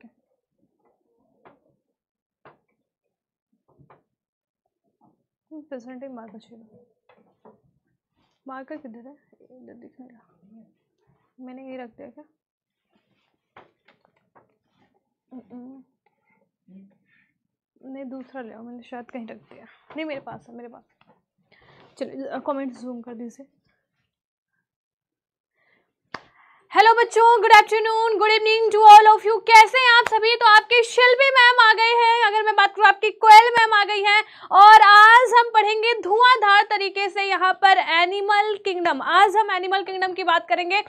ठीक है presenting marker चाहिए मार्कर किधर है इधर दिख नहीं रहा मैंने यही रख दिया क्या नहीं दूसरा ले आओ मैंने शायद कहीं रख दिया नहीं मेरे पास है मेरे पास चलिए कमेंट जूम कर दीजिए हेलो बच्चों good afternoon good evening to all of you कैसे हैं आप सभी तो आपके शिल्पी मैम आ गए हैं अगर मैं बात करूँ आपकी कोयल मैम आ गई हैं और आज हम पढ़ेंगे धुआंधार तरीके से यहाँ पर एनिमल किंगडम आज हम एनिमल किंगडम की बात करेंगे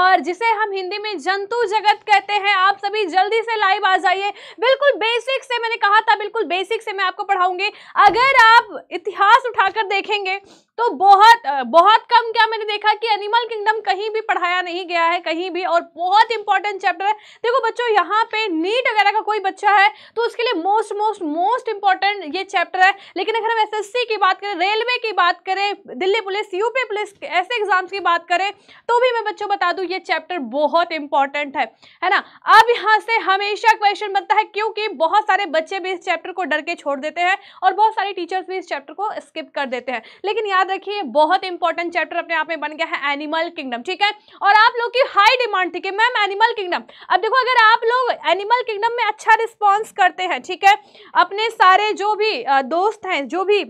और जिसे हम हिंदी में जंतु जगत कहते हैं आप सभी जल्दी से लाइव आ जाइए बिल्कुल बेसिक से मैंने कहा था बिल्कुल बेसिक से मैं आपको पढ़ाऊंगी अगर आप इतिहास उठाकर देखेंगे तो बहुत बहुत कम क्या मैंने देखा कि एनिमल किंगडम कहीं भी पढ़ाया नहीं गया है कहीं भी और बहुत इंपॉर्टेंट चैप्टर है देखो बच्चों यहाँ पे नीट वगैरह का कोई बच्चा है तो उसके लिए मोस्ट मोस्ट मोस्ट इंपॉर्टेंट ये चैप्टर है लेकिन अगर हम एस की बात करें रेलवे की बात करें दिल्ली पुलिस यूपी पुलिस ऐसे एग्जाम्स की बात करें तो भी मैं बच्चों बता दूँ ये चैप्टर बहुत इंपॉर्टेंट है है ना अब यहाँ से हमेशा क्वेश्चन बनता है क्योंकि बहुत सारे बच्चे भी इस चैप्टर को डर के छोड़ देते हैं और बहुत सारे टीचर्स भी इस चैप्टर को स्किप कर देते हैं लेकिन याद रखिए बहुत इंपॉर्टेंट चैप्टर अपने आप में बन गया है एनिमल किंगडम ठीक है और आप लोग की हाई डिमांड थी कि मैम एनिमल किंगडम अब देखो अगर आप लोग एनिमल किंगडम में अच्छा रिस्पॉन्स करते हैं ठीक है अपने सारे जो भी दोस्त हैं जो भी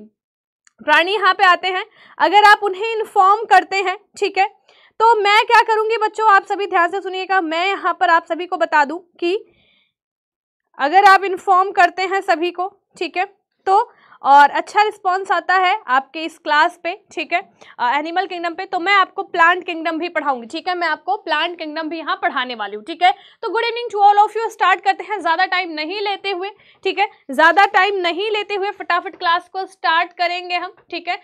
प्राणी यहाँ पे आते हैं अगर आप उन्हें इन्फॉर्म करते हैं ठीक है तो मैं क्या करूँगी बच्चों आप सभी ध्यान से सुनिएगा मैं यहाँ पर आप सभी को बता दूँ कि अगर आप इन्फॉर्म करते हैं सभी को ठीक है तो और अच्छा रिस्पॉन्स आता है आपके इस क्लास पे ठीक है एनिमल किंगडम पे तो मैं आपको प्लांट किंगडम भी पढ़ाऊंगी ठीक है मैं आपको प्लांट किंगडम भी यहाँ पढ़ाने वाली हूँ ठीक है तो good evening to all of you start करते हैं ज़्यादा टाइम नहीं लेते हुए ठीक है ज़्यादा टाइम नहीं लेते हुए फटाफट क्लास को स्टार्ट करेंगे हम ठीक है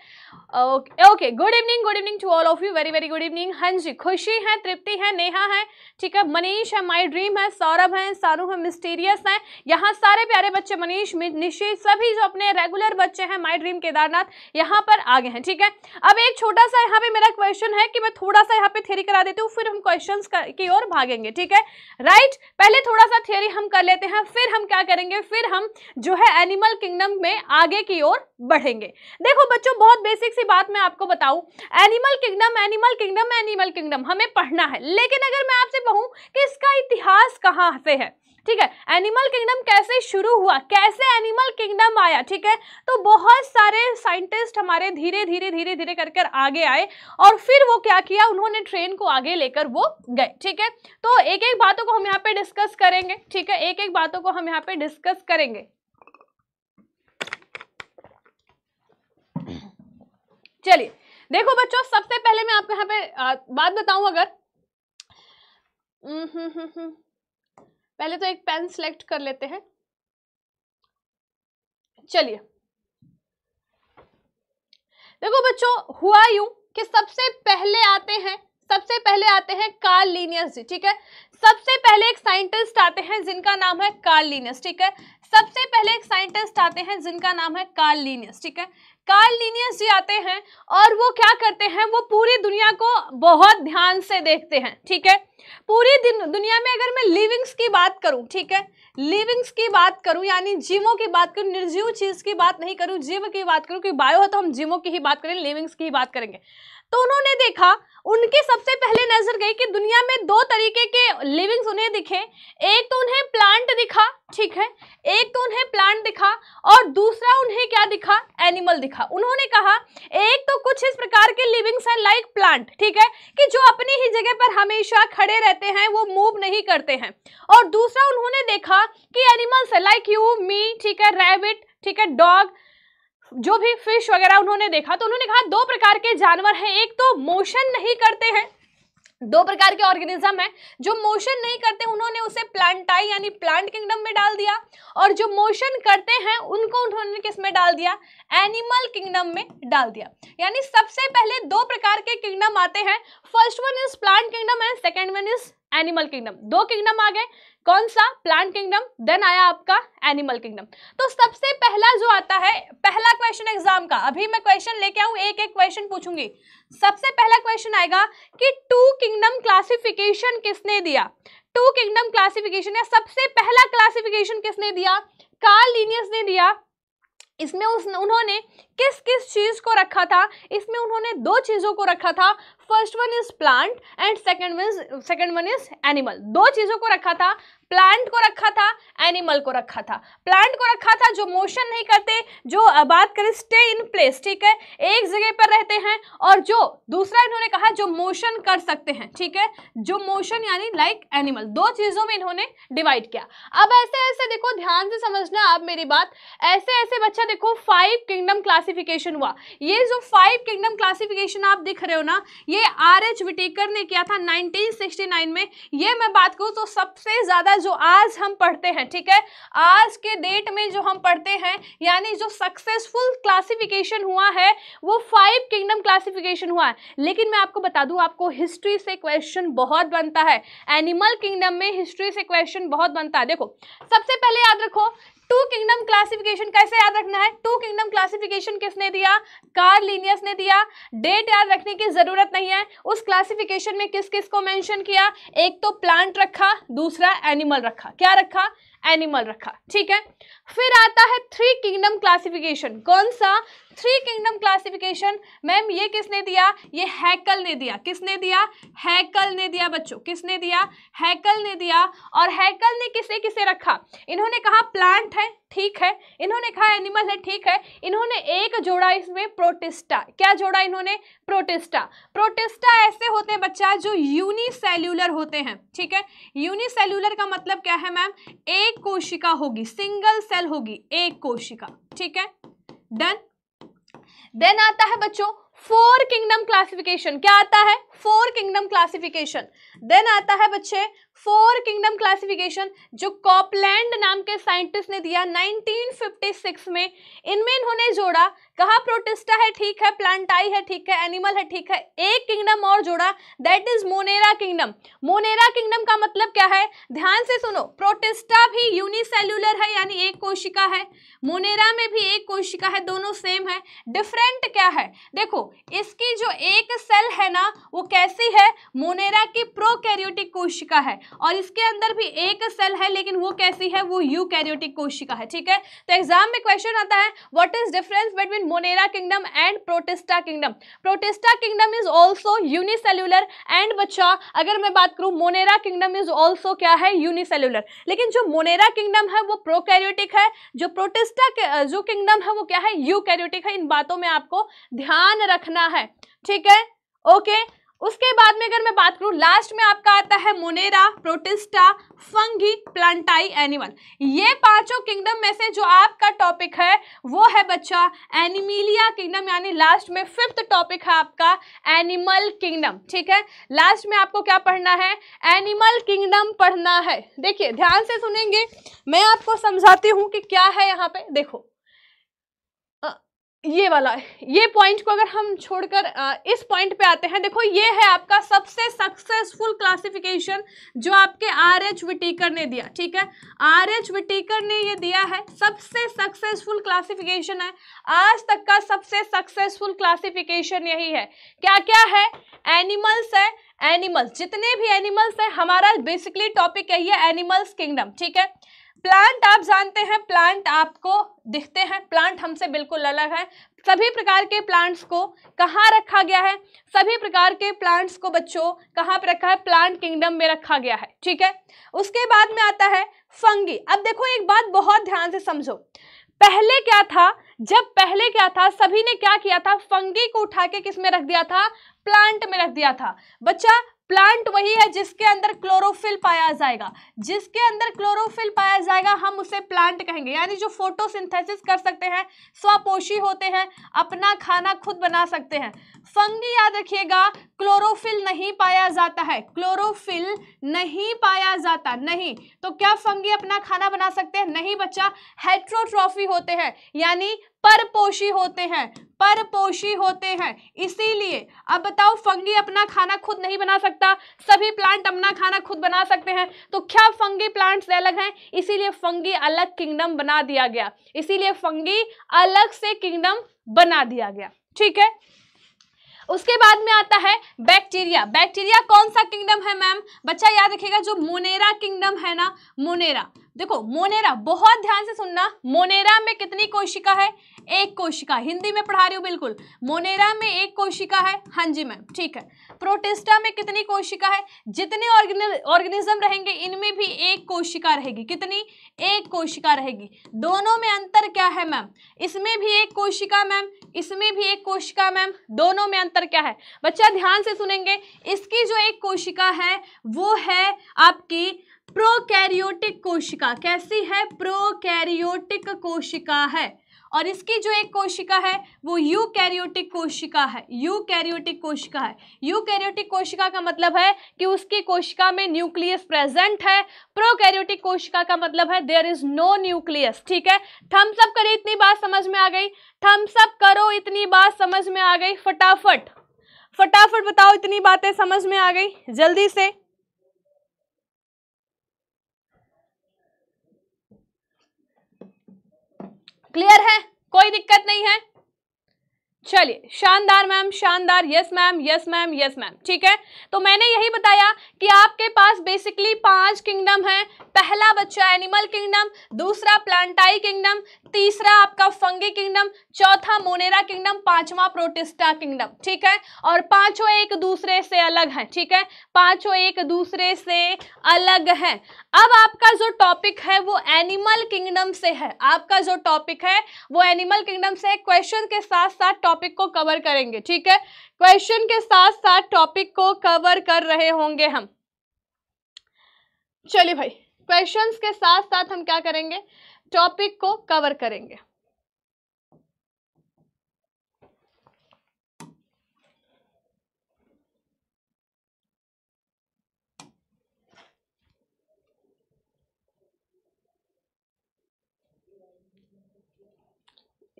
okay okay good evening good evening to all of you very very good evening हाँ जी खुशी है तृप्ति है नेहा है ठीक है मनीष है माई ड्रीम है सौरभ है सारू है मिस्टीरियस है यहाँ सारे प्यारे बच्चे मनीष निशी सभी जो अपने रेगुलर सुंदर बच्चे हैं माई ड्रीम केदारनाथ यहाँ पर आ गए हैं ठीक है अब एक छोटा सा यहाँ पे मेरा क्वेश्चन है कि मैं थोड़ा सा यहाँ पे थेरी करा देती हूँ फिर हम क्वेश्चन की ओर भागेंगे ठीक है राइट पहले थोड़ा सा थियरी हम कर लेते हैं फिर हम क्या करेंगे फिर हम जो है एनिमल किंगडम में आगे की ओर बढ़ेंगे देखो बच्चों बहुत बेसिक सी बात मैं आपको बताऊं animal kingdom animal kingdom animal kingdom हमें पढ़ना है लेकिन अगर मैं आपसे कहूं कि इसका इतिहास कहां से है ठीक है एनिमल किंगडम कैसे शुरू हुआ कैसे एनिमल किंगडम आया ठीक है तो बहुत सारे साइंटिस्ट हमारे धीरे धीरे धीरे धीरे कर कर आगे आए और फिर वो क्या किया उन्होंने ट्रेन को आगे लेकर वो गए ठीक है तो एक एक बातों को हम यहाँ पे डिस्कस करेंगे ठीक है एक एक बातों को हम यहाँ पे डिस्कस करेंगे चलिए देखो बच्चों सबसे पहले मैं आपको यहाँ पे आ, बात बताऊं अगर हम्म हम्म हम्म, हम्म। पहले तो एक पेन सेलेक्ट कर लेते हैं चलिए देखो बच्चों हुआ यू कि सबसे पहले आते हैं सबसे पहले आते हैं कार्ल लीनियस जी ठीक है सबसे पहले एक साइंटिस्ट आते हैं जिनका नाम है कार्ल लीनियस ठीक है सबसे पहले एक साइंटिस्ट आते हैं जिनका नाम है कार्ल लीनियस ठीक है कार्ल लीनियस जी आते हैं और वो क्या करते हैं वो पूरी दुनिया को बहुत ध्यान से देखते हैं ठीक है पूरी दुनिया में अगर मैं लिविंग्स की बात करूं ठीक है लिविंग्स की बात करूं यानी जीवों की बात करूं निर्जीव चीज की बात नहीं करूं जीव की बात करूं क्योंकि बायो है तो हम जीवों की ही बात करें लिविंग्स की ही बात करेंगे तो उन्होंने देखा उनकी सबसे पहले नजर गई कि दुनिया में दो तरीके के लिविंग्स उन्हें दिखे एक तो उन्हें प्लांट दिखा ठीक है एक तो उन्हें प्लांट दिखा और दूसरा उन्हें क्या दिखा एनिमल दिखा उन्होंने कहा एक तो कुछ इस प्रकार के लिविंग्स हैं लाइक प्लांट ठीक है कि जो अपनी ही जगह पर हमेशा खड़े रहते हैं वो मूव नहीं करते हैं और दूसरा उन्होंने देखा कि एनिमल्स है लाइक यू मी ठीक है रेबिट ठीक है डॉग जो भी फिश वगैरह उन्होंने देखा तो उन्होंने कहा दो प्रकार के जानवर हैं एक तो मोशन नहीं करते हैं दो प्रकार के ऑर्गेनिज्म हैं जो मोशन नहीं करते उन्होंने उसे प्लांटाई यानी प्लांट किंगडम में डाल दिया और जो मोशन करते हैं उनको उन्होंने किस में डाल दिया एनिमल किंगडम में डाल दिया यानी सबसे पहले दो प्रकार के किंगडम आते हैं first one is plant kingdom and second one is animal kingdom दो किंगडम आ गए कौन सा प्लांट किंगडम देन आया आपका एनिमल किंगडम तो सबसे पहला जो आता है पहला क्वेश्चन एग्जाम का अभी मैं क्वेश्चन लेके आऊं एक एक क्वेश्चन पूछूंगी सबसे पहला क्वेश्चन आएगा कि टू किंगडम क्लासिफिकेशन किसने दिया टू किंगडम क्लासिफिकेशन या सबसे पहला क्लासिफिकेशन किसने दिया कार लीनियस ने दिया इसमें उस उन्होंने किस किस चीज़ को रखा था इसमें उन्होंने दो चीज़ों को रखा था first one is plant and second one second one is animal दो चीज़ों को रखा था प्लांट को रखा था एनिमल को रखा था प्लांट को रखा था जो मोशन नहीं करते जो बात करें स्टे इन प्लेस ठीक है एक जगह पर रहते हैं और जो दूसरा इन्होंने कहा जो मोशन कर सकते हैं ठीक है जो मोशन यानी लाइक एनिमल दो चीज़ों में इन्होंने डिवाइड किया अब ऐसे ऐसे देखो ध्यान से समझना आप मेरी बात ऐसे ऐसे बच्चा देखो फाइव किंगडम क्लासिफिकेशन हुआ ये जो फाइव किंगडम क्लासिफिकेशन आप दिख रहे हो ना ये ये आर एच विटेकर ने किया था 1969 में ये मैं बात करूँ तो सबसे ज़्यादा जो आज हम पढ़ते हैं ठीक है आज के डेट में जो हम पढ़ते हैं यानी जो सक्सेसफुल क्लासिफिकेशन हुआ है वो फाइव किंगडम क्लासिफिकेशन हुआ है लेकिन मैं आपको बता दूँ आपको हिस्ट्री से क्वेश्चन बहुत बनता है एनिमल किंगडम में हिस्ट्री से क्वेश्चन बहुत बनता है देखो सबसे पहले याद रखो टू किंगडम क्लासिफिकेशन कैसे याद रखना है टू किंगडम क्लासिफिकेशन किसने दिया कार्लिनियस ने दिया डेट याद रखने की जरूरत नहीं है उस क्लासिफिकेशन में किस किस को मेंशन किया एक तो प्लांट रखा दूसरा एनिमल रखा क्या रखा एनिमल रखा ठीक है फिर आता है थ्री किंगडम क्लासिफिकेशन कौन सा थ्री किंगडम क्लासिफिकेशन मैम ये किसने दिया ये हैकल ने दिया किसने दिया हैकल ने दिया बच्चों किसने दिया हैकल ने दिया और हैकल ने किसे किसे रखा इन्होंने कहा प्लांट है ठीक है इन्होंने कहा एनिमल है ठीक है इन्होंने एक जोड़ा इसमें प्रोटिस्टा क्या जोड़ा इन्होंने प्रोटिस्टा प्रोटिस्टा ऐसे होते हैं बच्चा जो यूनिसेल्यूलर होते हैं ठीक है यूनिसेल्यूलर का मतलब क्या है मैम एक कोशिका होगी सिंगल सेल होगी एक कोशिका ठीक है डन देन आता है बच्चों फोर किंगडम क्लासिफिकेशन क्या आता है फोर किंगडम क्लासिफिकेशन देन आता है बच्चे फोर किंगडम क्लासिफिकेशन जो कॉपलैंड नाम के साइंटिस्ट ने दिया 1956 में इनमें इन्होंने जोड़ा कहा प्रोटिस्टा है ठीक है प्लांटाई है ठीक है एनिमल है ठीक है एक किंगडम और जोड़ा that is monera kingdom monera kingdom का मतलब क्या है ध्यान से सुनो प्रोटिस्टा भी यूनिसेल्यूलर है यानी एक कोशिका है मोनेरा में भी एक कोशिका है दोनों सेम है डिफरेंट क्या है देखो इसकी जो एक सेल है ना वो कैसी है मोनेरा की प्रोकैरियोटिक कोशिका है और इसके अंदर भी एक सेल है लेकिन वो कैसी है वो यूकैरियोटिक कोशिका है ठीक है तो एग्जाम में क्वेश्चन आता है what is difference between monera kingdom and protista kingdom protista kingdom is also unicellular and बच्चा अगर मैं बात करूँ मोनेरा किंगडम इज ऑल्सो क्या है यूनिसेल्यूलर लेकिन जो मोनेरा किंगडम है वो प्रोकैरियोटिक है जो प्रोटेस्टा जो किंगडम है वो क्या है यूकैरियोटिक है इन बातों में आपको ध्यान रखना है ठीक है ओके okay. उसके बाद में अगर मैं बात करूँ लास्ट में आपका आता है monera protista fungi plantae animal ये पांचों किंगडम में से जो आपका टॉपिक है वो है बच्चा एनिमिलिया किंगडम यानी लास्ट में फिफ्थ टॉपिक है आपका एनिमल किंगडम ठीक है लास्ट में आपको क्या पढ़ना है एनिमल किंगडम पढ़ना है देखिए ध्यान से सुनेंगे मैं आपको समझाती हूँ कि क्या है यहाँ पे देखो ये वाला ये पॉइंट को अगर हम छोड़कर इस पॉइंट पे आते हैं देखो ये है आपका सबसे सक्सेसफुल क्लासिफिकेशन जो आपके आर एच विटीकर ने दिया ठीक है आर एच विटीकर ने ये दिया है सबसे सक्सेसफुल क्लासिफिकेशन है आज तक का सबसे सक्सेसफुल क्लासिफिकेशन यही है क्या क्या है एनिमल्स है एनिमल्स जितने भी एनिमल्स है हमारा बेसिकली टॉपिक यही है एनिमल्स किंगडम ठीक है प्लांट आप जानते हैं प्लांट आपको दिखते हैं प्लांट हमसे बिल्कुल अलग है सभी प्रकार के प्लांट्स को कहाँ रखा गया है सभी प्रकार के प्लांट्स को बच्चों कहाँ पर रखा है प्लांट किंगडम में रखा गया है ठीक है उसके बाद में आता है फंगी अब देखो एक बात बहुत ध्यान से समझो पहले क्या था जब पहले क्या था सभी ने क्या किया था फंगी को उठा के किस में रख दिया था प्लांट में रख दिया था बच्चा प्लांट वही है जिसके अंदर क्लोरोफिल पाया जाएगा जिसके अंदर क्लोरोफिल पाया जाएगा हम उसे प्लांट कहेंगे यानी जो फोटोसिंथेसिस कर सकते हैं स्वापोशी होते हैं अपना खाना खुद बना सकते हैं फंगी याद रखिएगा क्लोरोफिल नहीं पाया जाता है क्लोरोफिल नहीं पाया जाता नहीं तो क्या फंगी अपना खाना बना सकते हैं नहीं बच्चा हेट्रोट्रॉफी होते हैं यानी परपोषी होते हैं परपोषी होते हैं इसीलिए अब बताओ फंगी अपना खाना खुद नहीं बना सकता सभी प्लांट अपना खाना खुद बना सकते हैं तो क्या फंगी प्लांट्स अलग हैं इसीलिए फंगी अलग किंगडम बना दिया गया इसीलिए फंगी अलग से किंगडम बना दिया गया ठीक है उसके बाद में आता है बैक्टीरिया बैक्टीरिया कौन सा किंगडम है मैम बच्चा याद रखेगा जो मोनेरा किंगडम है ना मोनेरा देखो मोनेरा बहुत ध्यान से सुनना मोनेरा में कितनी कोशिका है एक कोशिका हिंदी में पढ़ा रही हूँ बिल्कुल मोनेरा में एक कोशिका है हाँ जी मैम ठीक है प्रोटिस्टा में कितनी कोशिका है जितने ऑर्गेनिज्म रहेंगे इनमें भी एक कोशिका रहेगी कितनी एक कोशिका रहेगी दोनों में अंतर क्या है मैम इसमें भी एक कोशिका मैम इसमें भी एक कोशिका मैम दोनों में अंतर क्या है बच्चा ध्यान से सुनेंगे इसकी जो एक कोशिका है वो है आपकी प्रोकैरियोटिक कोशिका कैसी है प्रोकैरियोटिक कोशिका है और इसकी जो एक कोशिका है वो यूकैरियोटिक कोशिका है यूकैरियोटिक कोशिका है यूकैरियोटिक कोशिका का मतलब है कि उसकी कोशिका में न्यूक्लियस प्रेजेंट है प्रोकैरियोटिक कोशिका का मतलब है देयर इज नो न्यूक्लियस ठीक है थम्स अप करें इतनी बात समझ में आ गई थम्स अप करो इतनी बात समझ में आ गई फटाफट फटाफट बताओ इतनी बातें समझ में आ गई जल्दी से क्लियर है कोई दिक्कत नहीं है चलिए शानदार मैम शानदार yes ma'am yes ma'am yes ma'am ठीक है तो मैंने यही बताया कि आपके पास बेसिकली पांच किंगडम है पहला बच्चा एनिमल किंगडम दूसरा प्लांटाई किंगडम तीसरा आपका फंगी किंगडम चौथा मोनेरा किंगडम पांचवा प्रोटिस्टा किंगडम ठीक है और पांचों एक दूसरे से अलग है ठीक है पांचों एक दूसरे से अलग है अब आपका जो टॉपिक है वो एनिमल किंगडम से है आपका जो टॉपिक है वो एनिमल किंगडम से क्वेश्चन के साथ साथ टॉपिक टॉपिक को कवर करेंगे ठीक है क्वेश्चन के साथ साथ टॉपिक को कवर कर रहे होंगे हम चलिए भाई क्वेश्चंस के साथ साथ हम क्या करेंगे टॉपिक को कवर करेंगे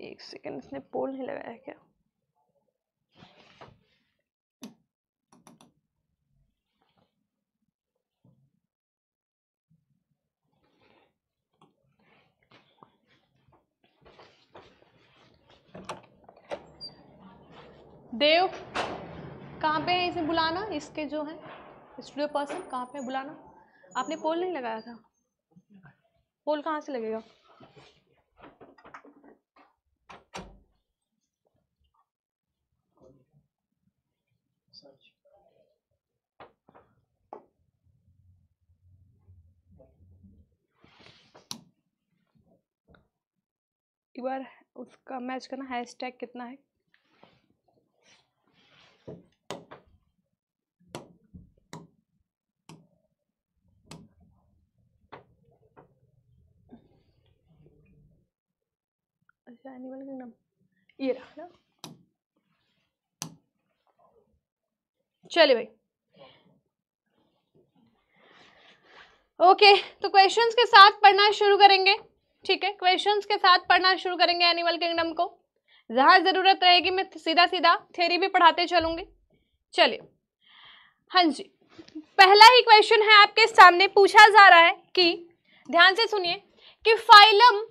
एक सेकेंड इसने पोल नहीं लगाया क्या देव कहाँ पे है इसे बुलाना इसके जो है स्टूडियो पर्सन कहाँ पे बुलाना आपने पोल नहीं लगाया था पोल कहाँ से लगेगा एक बार उसका मैच करना हैशटैग कितना है दूसरा एनिमल किंगडम ये रहा ना चलिए भाई ओके तो क्वेश्चंस के साथ पढ़ना शुरू करेंगे ठीक है क्वेश्चंस के साथ पढ़ना शुरू करेंगे एनिमल किंगडम को जहां ज़रूरत रहेगी मैं सीधा सीधा थेरी भी पढ़ाते चलूंगी चलिए हाँ जी पहला ही क्वेश्चन है आपके सामने पूछा जा रहा है कि ध्यान से सुनिए कि फाइलम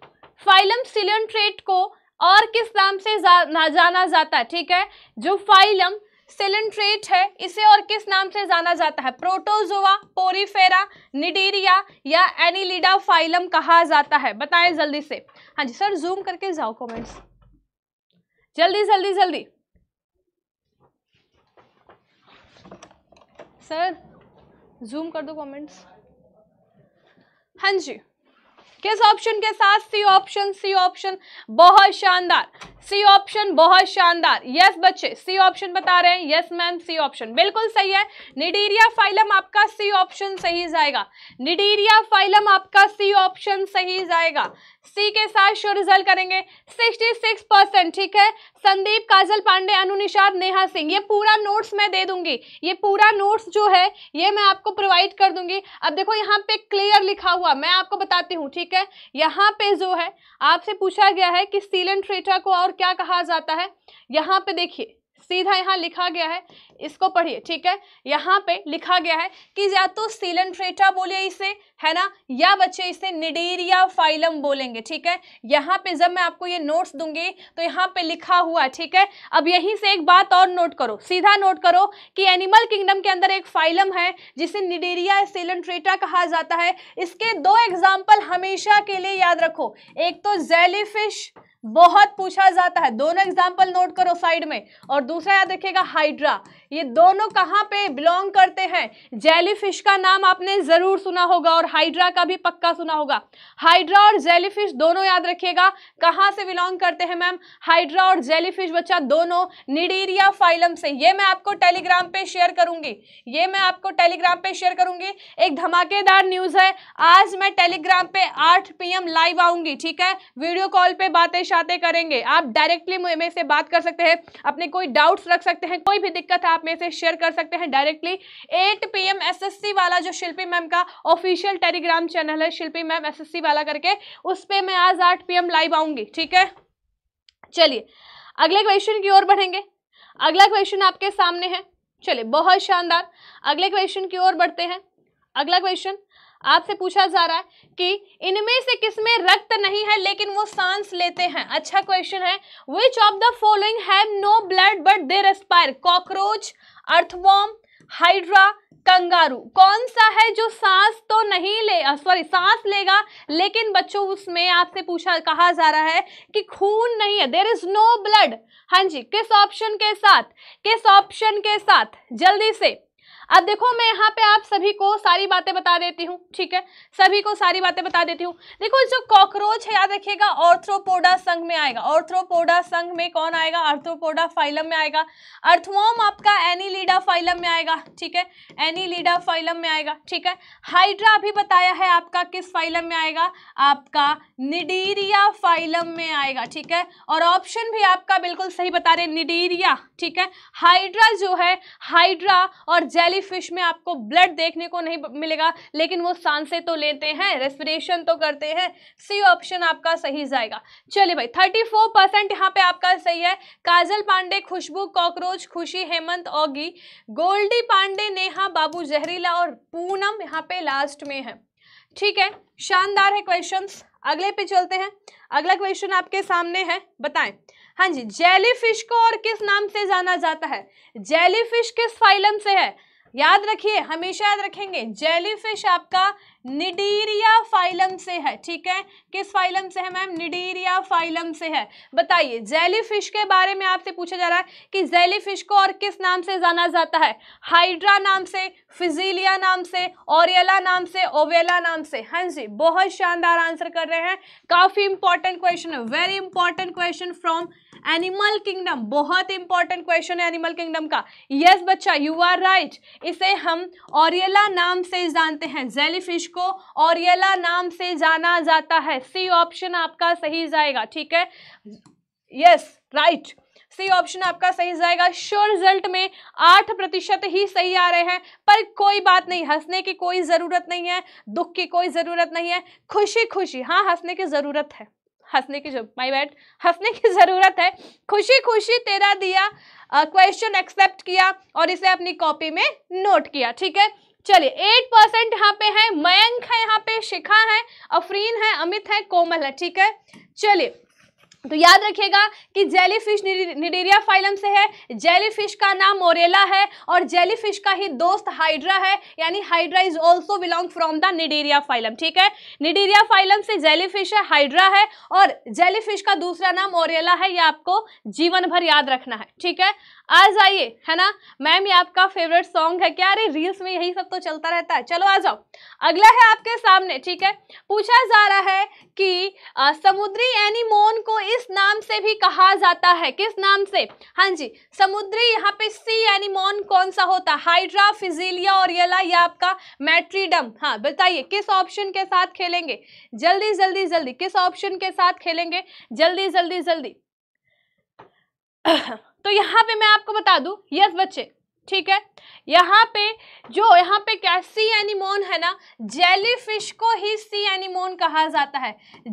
फाइलम सिलेंट्रेट को और किस नाम से जा, जाना जाता है ठीक है जो फाइलम सिलेंट्रेट है इसे और किस नाम से जाना जाता है प्रोटोजोआ पोरीफेरा निडेरिया या एनिलिडा फाइलम कहा जाता है बताएं जल्दी से हाँ जी सर जूम करके जाओ कमेंट्स जल्दी जल्दी जल्दी सर जूम कर दो कमेंट्स हाँ जी किस ऑप्शन के साथ सी ऑप्शन सी ऑप्शन बहुत शानदार सी ऑप्शन बहुत शानदार यस बच्चे सी ऑप्शन बता रहे हैं यस मैम सी ऑप्शन बिल्कुल सही है निडीरिया फाइलम आपका सी ऑप्शन सही जाएगा निडीरिया फाइलम आपका सी ऑप्शन सही जाएगा सी के साथ शो रिजल्ट करेंगे 66 परसेंट ठीक है संदीप काजल पांडे अनुनिषाद नेहा सिंह ये पूरा नोट्स मैं दे दूंगी ये पूरा नोट्स जो है ये मैं आपको प्रोवाइड कर दूंगी अब देखो यहाँ पे क्लियर लिखा हुआ मैं आपको बताती हूँ ठीक है यहाँ पे जो है आपसे पूछा गया है कि सीलन ट्रेटा को और क्या कहा जाता है यहाँ पे देखिए सीधा यहाँ लिखा गया है इसको पढ़िए ठीक है यहाँ पे लिखा गया है कि या तो सीलनफ्रेटा बोलिए इसे है ना या बच्चे इसे निडेरिया फाइलम बोलेंगे ठीक है यहाँ पे जब मैं आपको ये नोट्स दूंगी तो यहाँ पे लिखा हुआ ठीक है अब यहीं से एक बात और नोट करो सीधा नोट करो कि एनिमल किंगडम के अंदर एक फाइलम है जिसे निडेरिया सीलनट्रेटा कहा जाता है इसके दो एग्जाम्पल हमेशा के लिए याद रखो एक तो जेलीफिश बहुत पूछा जाता है दोनों एग्जाम्पल नोट करो साइड में और दूसरा याद रखिएगा हाइड्रा ये दोनों कहाँ पे बिलोंग करते हैं जेलीफिश का नाम आपने ज़रूर सुना होगा और हाइड्रा का भी पक्का सुना होगा हाइड्रा और जेलीफिश दोनों याद रखिएगा कहाँ से बिलोंग करते हैं मैम हाइड्रा और जेलीफिश बच्चा दोनों निडीरिया फाइलम से ये मैं आपको टेलीग्राम पे शेयर करूंगी ये मैं आपको टेलीग्राम पे शेयर करूंगी एक धमाकेदार न्यूज़ है आज मैं टेलीग्राम पे आठ पी लाइव आऊंगी ठीक है वीडियो कॉल पर बातें शाते करेंगे आप डायरेक्टली मेरे से बात कर सकते हैं अपने कोई डाउट्स रख सकते हैं कोई भी दिक्कत आप आप मेरे से शेयर कर सकते हैं डायरेक्टली एट पी एम वाला जो शिल्पी मैम का ऑफिशियल टेलीग्राम चैनल है शिल्पी मैम एस वाला करके उस पर मैं आज आठ पी लाइव आऊंगी ठीक है चलिए अगले क्वेश्चन की ओर बढ़ेंगे अगला क्वेश्चन आपके सामने है चलिए बहुत शानदार अगले क्वेश्चन की ओर बढ़ते हैं अगला क्वेश्चन आपसे पूछा जा रहा है कि इनमें से किसमें रक्त नहीं है लेकिन वो सांस लेते हैं अच्छा क्वेश्चन है which of the following have no blood but they respire cockroach earthworm hydra kangaroo कौन सा है जो सांस तो नहीं ले सॉरी सांस लेगा लेकिन बच्चों उसमें आपसे पूछा कहा जा रहा है कि खून नहीं है देर इज नो ब्लड हाँ जी किस ऑप्शन के साथ किस ऑप्शन के साथ जल्दी से अब देखो मैं यहाँ पे आप सभी को सारी बातें बता देती हूँ ठीक है सभी को सारी बातें बता देती हूँ देखो जो कॉकरोच है याद रखिएगा ऑर्थ्रोपोडा संघ में आएगा ऑर्थ्रोपोडा संघ में कौन आएगा अर्थ्रोपोडा फाइलम में आएगा अर्थवॉम आपका एनीलीडा फाइलम में आएगा ठीक है एनीलीडा फाइलम में आएगा ठीक है हाइड्रा भी बताया है आपका किस फाइलम में आएगा आपका निडीरिया फाइलम में आएगा ठीक है और ऑप्शन भी आपका बिल्कुल सही बता रहे निडीरिया ठीक है हाइड्रा जो है हाइड्रा और जेली जेली फिश में आपको ब्लड देखने को नहीं मिलेगा लेकिन वो सांसें तो लेते हैं रेस्पिरेशन तो करते हैं सी ऑप्शन आपका सही जाएगा चलिए भाई थर्टी फोर परसेंट यहाँ पे आपका सही है काजल पांडे खुशबू कॉकरोच खुशी हेमंत ओगी गोल्डी पांडे नेहा बाबू जहरीला और पूनम यहाँ पे लास्ट में है ठीक है शानदार है क्वेश्चन अगले पे चलते हैं अगला क्वेश्चन आपके सामने है बताएं हाँ जी जेलीफिश को और किस नाम से जाना जाता है जेलीफिश किस फाइलम से है याद रखिए हमेशा याद रखेंगे जेलीफिश आपका निडीरिया फाइलम से है ठीक है किस फाइलम से है मैम निडीरिया फाइलम से है बताइए जेलीफिश के बारे में आपसे पूछा जा रहा है कि जेलीफिश को और किस नाम से जाना जाता है हाइड्रा नाम से फिजीलिया नाम से ओरियला नाम से ओवेला नाम से हाँ जी बहुत शानदार आंसर कर रहे हैं काफ़ी इंपॉर्टेंट क्वेश्चन है very important question from animal kingdom बहुत इंपॉर्टेंट क्वेश्चन है एनिमल किंगडम का यस yes, बच्चा यू आर राइट इसे हम ऑरियला नाम से जानते हैं जेलीफिश को ऑरियला नाम से जाना जाता है सी ऑप्शन आपका सही जाएगा ठीक है यस राइट सी ऑप्शन आपका सही जाएगा श्योर रिजल्ट में आठ प्रतिशत ही सही आ रहे हैं पर कोई बात नहीं हंसने की कोई ज़रूरत नहीं है दुख की कोई ज़रूरत नहीं है खुशी खुशी हाँ हंसने की ज़रूरत है हंसने की माई बैट हंसने की ज़रूरत है खुशी खुशी तेरा दिया क्वेश्चन uh, एक्सेप्ट किया और इसे अपनी कॉपी में नोट किया ठीक है चलिए एट परसेंट यहाँ पे है मयंक है यहाँ पे शिखा है अफरीन है अमित है कोमल है ठीक है चलिए तो याद रखिएगा कि जेलीफिश निडेरिया फाइलम से है जेलीफिश का नाम मोरेला है और जेलीफिश का ही दोस्त हाइड्रा है यानी hydra is also belong from the cnidaria phylum ठीक है निडेरिया फाइलम से जेलीफिश है हाइड्रा है और जेलीफिश का दूसरा नाम मोरेला है यह आपको जीवन भर याद रखना है ठीक है आ जाइए है ना मैम ये आपका फेवरेट सॉन्ग है क्या अरे रील्स में यही सब तो चलता रहता है चलो आ जाओ अगला है आपके सामने ठीक है पूछा जा रहा है कि आ, समुद्री एनिमोन को इस नाम से भी कहा जाता है किस नाम से हाँ जी समुद्री यहाँ पे सी एनिमोन कौन सा होता है हाइड्रा फिजिलिया और येला या आपका मैट्रीडम हाँ बताइए किस ऑप्शन के साथ खेलेंगे जल्दी जल्दी जल्दी किस ऑप्शन के साथ खेलेंगे जल्दी जल्दी जल्दी हाँ, तो यहाँ पे मैं आपको बता दूँ यस बच्चे ठीक है यहाँ पे जो यहाँ पे क्या सी एनिमोन है ना जेली फिश को ही सी एनिमोन कहा जाता है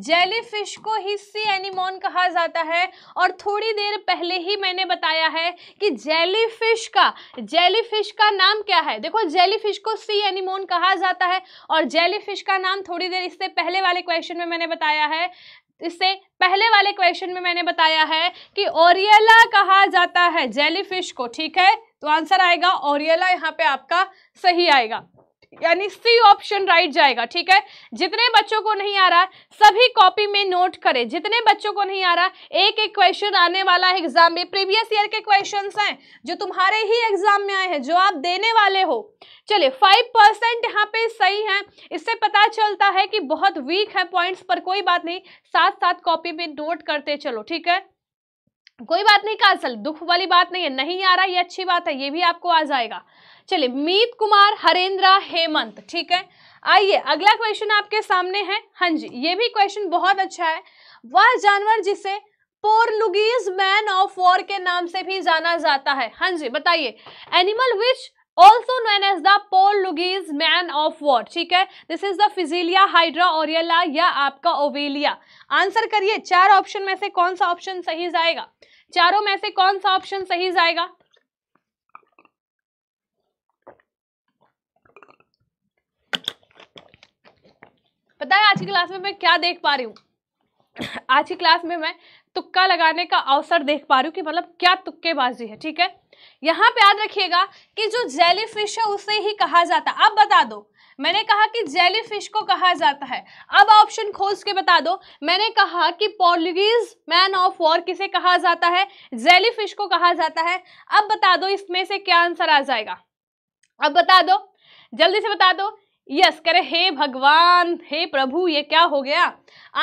जेली फिश को ही सी एनिमोन कहा जाता है और थोड़ी देर पहले ही मैंने बताया है कि जेली फिश का जेली फिश का नाम क्या है देखो जेली फिश को सी एनिमोन कहा जाता है और जेली फिश का नाम थोड़ी देर इससे पहले वाले क्वेश्चन में मैंने बताया है इससे पहले वाले क्वेश्चन में मैंने बताया है कि ओरियला कहा जाता है जेलीफिश को ठीक है तो आंसर आएगा ओरियला यहाँ पे आपका सही आएगा यानी सी ऑप्शन राइट जाएगा ठीक है जितने बच्चों को नहीं आ रहा सभी कॉपी में नोट करें जितने बच्चों को नहीं आ रहा एक एक क्वेश्चन आने वाला है एग्जाम में प्रीवियस ईयर के क्वेश्चन हैं जो तुम्हारे ही एग्जाम में आए हैं जो आप देने वाले हो चलिए फाइव परसेंट यहाँ पे सही है इससे पता चलता है कि बहुत वीक है पॉइंट्स पर कोई बात नहीं साथ साथ कॉपी में नोट करते चलो ठीक है कोई बात नहीं कांसल दुख वाली बात नहीं है नहीं आ रहा ये अच्छी बात है ये भी आपको आ जाएगा चलिए मीत कुमार हरेंद्रा हेमंत ठीक है आइए अगला क्वेश्चन आपके सामने है हाँ जी ये भी क्वेश्चन बहुत अच्छा है वह जानवर जिसे पोर्लुगीज मैन ऑफ वॉर के नाम से भी जाना जाता है हाँ जी बताइए animal which also known as the Portuguese man of war ठीक है this is the physalia hydra aurelia या आपका ओवेलिया आंसर करिए चार ऑप्शन में से कौन सा ऑप्शन सही जाएगा चारों में से कौन सा ऑप्शन सही जाएगा पता है आज की क्लास में मैं क्या देख पा रही हूं आज की क्लास में मैं तुक्का लगाने का अवसर देख पा रही हूँ कि मतलब क्या तुक्केबाजी है ठीक है यहाँ पे याद रखिएगा कि जो जेली फिश है उसे ही कहा जाता है अब बता दो मैंने कहा कि जेली फिश को कहा जाता है अब ऑप्शन खोज के बता दो मैंने कहा कि पोर्लुगीज मैन ऑफ वॉर किसे कहा जाता है जेली फिश को कहा जाता है अब बता दो इसमें से क्या आंसर आ जाएगा अब बता दो जल्दी से बता दो यस करे हे भगवान हे प्रभु ये क्या हो गया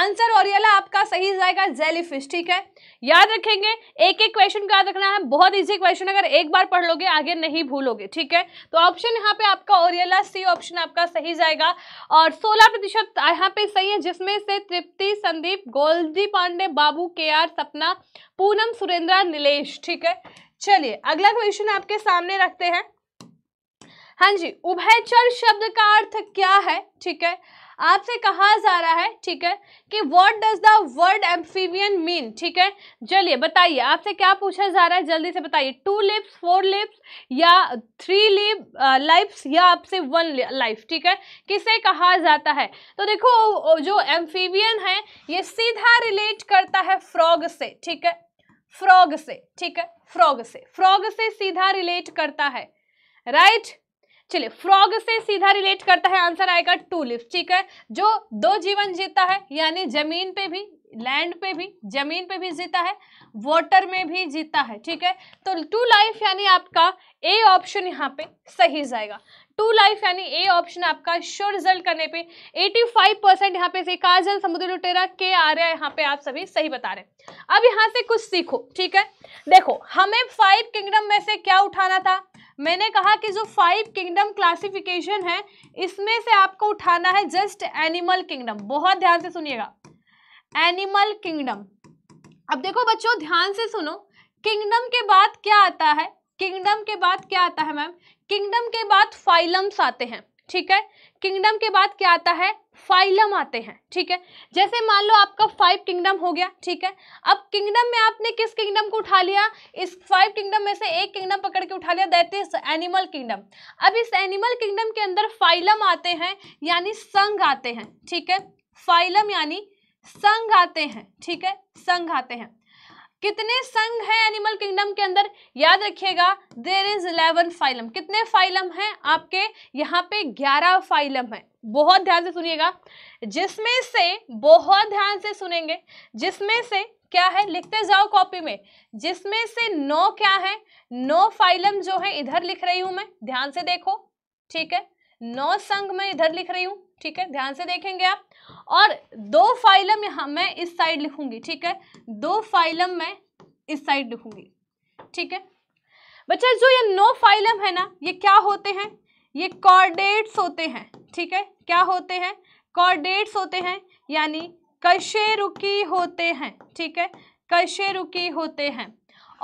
आंसर ओरियला आपका सही जाएगा जेलीफिश ठीक है याद रखेंगे एक एक क्वेश्चन का याद रखना है बहुत इजी क्वेश्चन अगर एक बार पढ़ लोगे आगे नहीं भूलोगे ठीक है तो ऑप्शन यहाँ पे आपका ओरियला सी ऑप्शन आपका सही जाएगा और 16 प्रतिशत यहाँ पे सही है जिसमें से तृप्ति संदीप गोल्डी पांडे बाबू के आर सपना पूनम सुरेंद्रा नीलेष ठीक है चलिए अगला क्वेश्चन आपके सामने रखते हैं हाँ जी उभयचर शब्द का अर्थ क्या है ठीक है आपसे कहा जा रहा है ठीक है कि what does the word amphibian mean ठीक है चलिए बताइए आपसे क्या पूछा जा रहा है जल्दी से बताइए टू लिप्स फोर लिप्स या थ्री लिप लाइफ्स या आपसे वन लाइफ ठीक है किसे कहा जाता है तो देखो जो एम्फीवियन है ये सीधा रिलेट करता है फ्रॉग से ठीक है फ्रॉग से ठीक है फ्रॉग से फ्रॉग से सीधा रिलेट करता है राइट right? चलिए फ्रॉग से सीधा रिलेट करता है आंसर आएगा टूलिप ठीक है जो दो जीवन जीता है यानी जमीन पे भी लैंड पे भी जमीन पे भी जीता है वाटर में भी जीता है ठीक है तो टू लाइफ यानी आपका ए ऑप्शन यहाँ पे सही जाएगा टू लाइफ यानी ए ऑप्शन आपका श्योर रिजल्ट करने पे 85 परसेंट यहाँ पे से काजल समुद्र लुटेरा के आ रहा है यहाँ पे आप सभी सही बता रहे हैं अब यहाँ से कुछ सीखो ठीक है देखो हमें फाइव किंगडम में से क्या उठाना था मैंने कहा कि जो फाइव किंगडम क्लासिफिकेशन है इसमें से आपको उठाना है जस्ट एनिमल किंगडम बहुत ध्यान से सुनिएगा एनिमल किंगडम अब देखो बच्चों ध्यान से सुनो किंगडम के बाद क्या आता है किंगडम के बाद क्या आता है मैम किंगडम के बाद फाइलम्स आते हैं ठीक है किंगडम के बाद क्या आता है फाइलम आते हैं ठीक है जैसे मान लो आपका फाइव किंगडम हो गया ठीक है अब किंगडम में आपने किस किंगडम को उठा लिया इस फाइव किंगडम में से एक किंगडम पकड़ के उठा लिया दैट इज एनिमल किंगडम अब इस एनिमल किंगडम के अंदर फाइलम आते हैं यानी संघ आते हैं ठीक है फाइलम यानी संघ आते हैं ठीक है संघ आते हैं कितने संघ हैं एनिमल किंगडम के अंदर याद रखिएगा देर इज इलेवन फाइलम कितने फाइलम हैं आपके यहाँ पे ग्यारह फाइलम हैं बहुत ध्यान से सुनिएगा जिसमें से बहुत ध्यान से सुनेंगे जिसमें से क्या है लिखते जाओ कॉपी में जिसमें से नौ क्या है नौ फाइलम जो है इधर लिख रही हूं मैं ध्यान से देखो ठीक है नौ संघ में इधर लिख रही हूँ ठीक है ध्यान से देखेंगे आप और दो फाइलम यहां मैं इस साइड लिखूंगी ठीक है दो फाइलम मैं इस साइड लिखूंगी ठीक है बच्चा जो ये नो फाइलम है ना ये क्या होते हैं ये कॉर्डेट्स होते हैं ठीक है क्या होते हैं कॉर्डेट्स होते हैं यानी कशे रुकी होते हैं ठीक है कशे रुकी होते हैं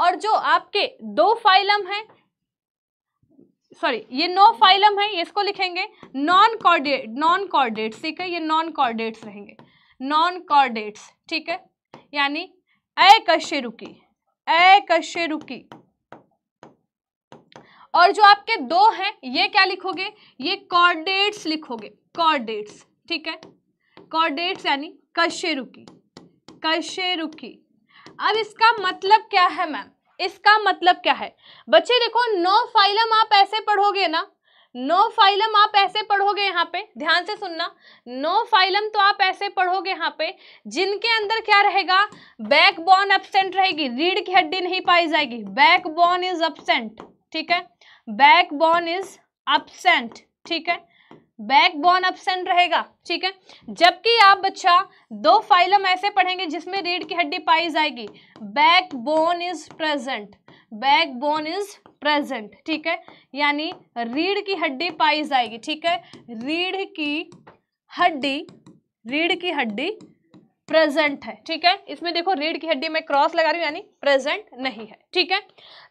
और जो आपके दो फाइलम हैं सॉरी ये नो फाइलम है इसको लिखेंगे नॉन कॉर्डेट नॉन कॉर्डेट्स ठीक है ये नॉन कॉर्डेट्स रहेंगे नॉन कॉर्डेट्स ठीक है यानी अकशेरुकी अकशेरुकी और जो आपके दो हैं ये क्या लिखोगे ये कॉर्डेट्स लिखोगे कॉर्डेट्स ठीक है कॉर्डेट्स यानी कशेरुकी कशेरुकी अब इसका मतलब क्या है मैम इसका मतलब क्या है बच्चे देखो नो फाइलम आप ऐसे पढ़ोगे ना नो फाइलम आप ऐसे पढ़ोगे यहाँ पे ध्यान से सुनना नो फाइलम तो आप ऐसे पढ़ोगे यहाँ पे जिनके अंदर क्या रहेगा बैक बोन एबसेंट रहेगी रीढ़ की हड्डी नहीं पाई जाएगी बैक बोन इज एबसेंट ठीक है बैक बोन इज एबसेंट ठीक है बैकबोन अपसेंट रहेगा ठीक है जबकि आप बच्चा दो फाइलम ऐसे पढ़ेंगे जिसमें रीढ़ की हड्डी पाई जाएगी backbone is present backbone is present ठीक है यानी रीढ़ की हड्डी पाई जाएगी ठीक है रीढ़ की हड्डी रीढ़ की हड्डी प्रेजेंट है ठीक है इसमें देखो रीढ़ की हड्डी में क्रॉस लगा रही हूँ यानी प्रेजेंट नहीं है ठीक है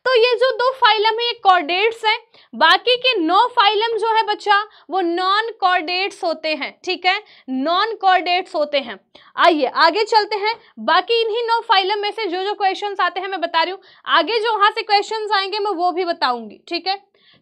तो ये जो दो फाइलम है ये कॉर्डेट्स हैं बाकी के नौ फाइलम जो है बच्चा वो नॉन कॉर्डेट्स होते हैं ठीक है नॉन कॉर्डेट्स होते हैं आइए आगे चलते हैं बाकी इन्हीं नौ फाइलम में से जो जो क्वेश्चन आते हैं मैं बता रही हूँ आगे जो वहाँ से क्वेश्चन आएंगे मैं वो भी बताऊंगी ठीक है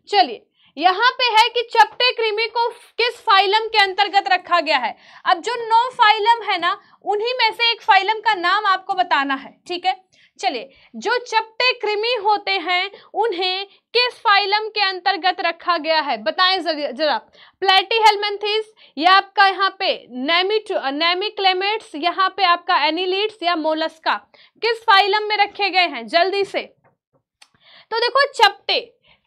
चलिए यहाँ पे है कि चपटे कृमि को किस फाइलम के अंतर्गत रखा गया है अब जो नौ फाइलम है ना उन्हीं में से एक फाइलम का नाम आपको बताना है ठीक है चलिए जो चपटे कृमि होते हैं उन्हें किस फाइलम के अंतर्गत रखा गया है बताएं जरा प्लेटी हेलमेंथिस या आपका यहाँ पे नेमिट नेमिक्लेमेट्स यहाँ पे आपका एनिलीड्स या मोलस्का किस फाइलम में रखे गए हैं जल्दी से तो देखो चपटे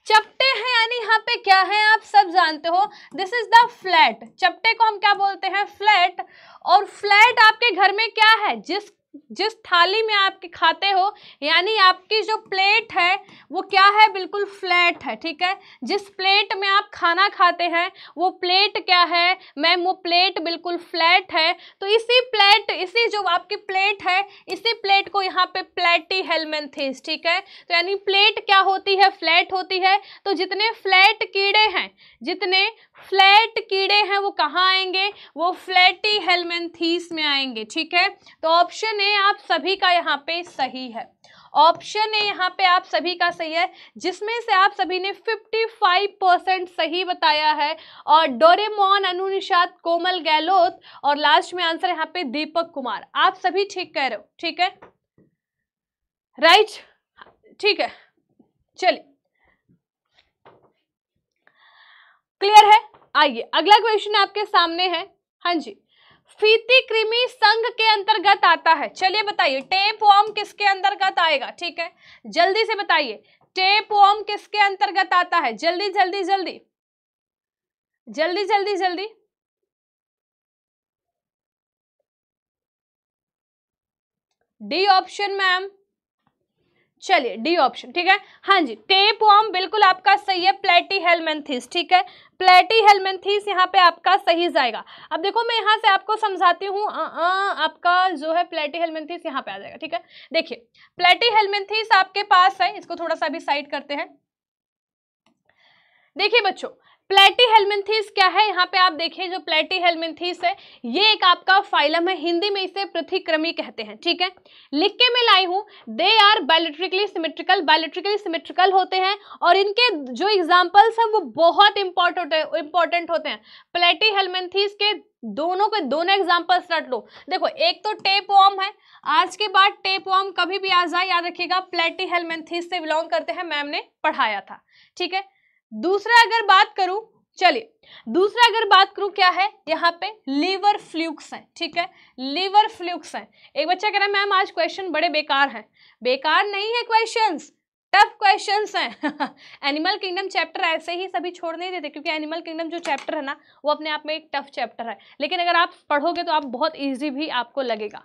चपटे हैं यानी यहाँ पे क्या है आप सब जानते हो दिस इज द फ्लैट चपटे को हम क्या बोलते हैं फ्लैट और फ्लैट आपके घर में क्या है जिस जिस थाली में आप खाते हो यानी आपकी जो प्लेट है वो क्या है बिल्कुल फ्लैट है ठीक है जिस प्लेट में आप खाना खाते हैं वो प्लेट क्या है मैम वो प्लेट बिल्कुल फ्लैट है तो इसी प्लेट इसी जो आपकी प्लेट है इसी प्लेट को यहाँ पे प्लेटी हेलमेंथिस ठीक है तो यानी प्लेट क्या होती है फ्लैट होती है तो जितने फ्लैट कीड़े हैं जितने फ्लैट कीड़े हैं वो कहाँ आएंगे वो फ्लैटी हेलमेंथीस में आएंगे ठीक है तो ऑप्शन ए आप सभी का यहाँ पे सही है ऑप्शन ए यहाँ पे आप सभी का सही है जिसमें से आप सभी ने 55 परसेंट सही बताया है और डोरेमोन अनुनिषाद कोमल गहलोत और लास्ट में आंसर यहाँ पे दीपक कुमार आप सभी ठीक कह रहे हो ठीक है राइट ठीक है चलिए क्लियर है आइए अगला क्वेश्चन आपके सामने है हाँ जी फीती कृमि संघ के अंतर्गत आता है चलिए बताइए टेप वॉर्म किसके अंतर्गत आएगा ठीक है जल्दी से बताइए टेप वॉर्म किसके अंतर्गत आता है जल्दी जल्दी जल्दी जल्दी जल्दी जल्दी डी ऑप्शन मैम चलिए डी ऑप्शन ठीक है हाँ जी टेप वॉर्म बिल्कुल आपका सही है प्लेटी हेलमेंथिस ठीक है प्लेटी हेलमेंथिस यहाँ पे आपका सही जाएगा अब देखो मैं यहाँ से आपको समझाती हूँ आपका जो है प्लेटी हेलमेंथिस यहाँ पे आ जाएगा ठीक है देखिए प्लेटी हेलमेंथिस आपके पास है इसको थोड़ा सा भी साइड करते हैं देखिए बच्चों प्लेटी हेलमेंथीस क्या है यहाँ पे आप देखिए जो प्लेटी हेलमेंथीस है ये एक आपका फाइलम है हिंदी में इसे पृथ्वीक्रमी कहते हैं ठीक है लिख के मैं लाई हूँ they are bilaterally symmetrical bilaterally symmetrical होते हैं और इनके जो एग्जाम्पल्स हैं वो बहुत इंपॉर्टेंट होते इंपॉर्टेंट होते हैं प्लेटी हेलमेंथीस के दोनों के दोनों एग्जाम्पल्स रट लो देखो एक तो टेप वॉम है आज के बाद टेप वॉम कभी भी आ जाए याद रखिएगा प्लेटी हेलमेंथीस से बिलोंग करते हैं मैम ने पढ़ाया था ठीक है दूसरा अगर बात करूं चलिए दूसरा अगर बात करूं क्या है यहाँ पे लीवर फ्लूक्स हैं ठीक है लीवर फ्लूक्स हैं एक बच्चा कह रहा है मैम आज क्वेश्चन बड़े बेकार हैं बेकार नहीं है क्वेश्चंस टफ क्वेश्चंस हैं एनिमल किंगडम चैप्टर ऐसे ही सभी छोड़ नहीं देते क्योंकि एनिमल किंगडम जो चैप्टर है ना वो अपने आप में एक टफ चैप्टर है लेकिन अगर आप पढ़ोगे तो आप बहुत ईजी भी आपको लगेगा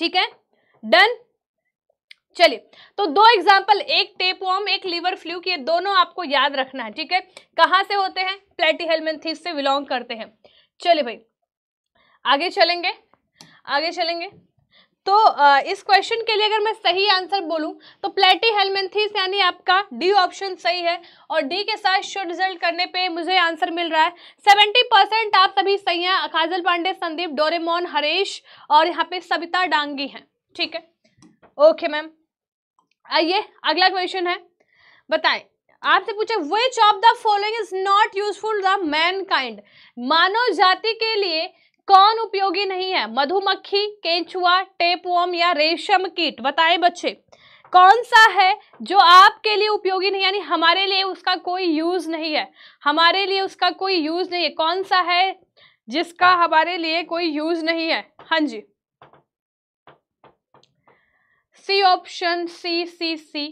ठीक है डन चलिए तो दो एग्जाम्पल एक टेपवॉर्म एक लीवर फ्लू की दोनों आपको याद रखना है ठीक है कहाँ से होते हैं प्लेटिहेलमेंथिस से बिलोंग करते हैं चलिए भाई आगे चलेंगे आगे चलेंगे तो इस क्वेश्चन के लिए अगर मैं सही आंसर बोलूं तो प्लेटी हेलमेंथिस यानी आपका डी ऑप्शन सही है और डी के साथ शुड रिजल्ट करने पे मुझे आंसर मिल रहा है सेवेंटी परसेंट आप सभी सही हैं काजल पांडे संदीप डोरेमोन हरेश और यहाँ पे सविता डांगी हैं ठीक है ओके मैम आइए अगला क्वेश्चन है बताएं आपसे पूछे which of the following is not useful the mankind मानव जाति के लिए कौन उपयोगी नहीं है मधुमक्खी केंचुआ टेपवॉम या रेशम कीट बताएं बच्चे कौन सा है जो आपके लिए उपयोगी नहीं यानी हमारे लिए उसका कोई यूज़ नहीं है हमारे लिए उसका कोई यूज़ नहीं है कौन सा है जिसका हाँ। हमारे लिए कोई यूज़ नहीं है हाँ जी सी ऑप्शन सी सी सी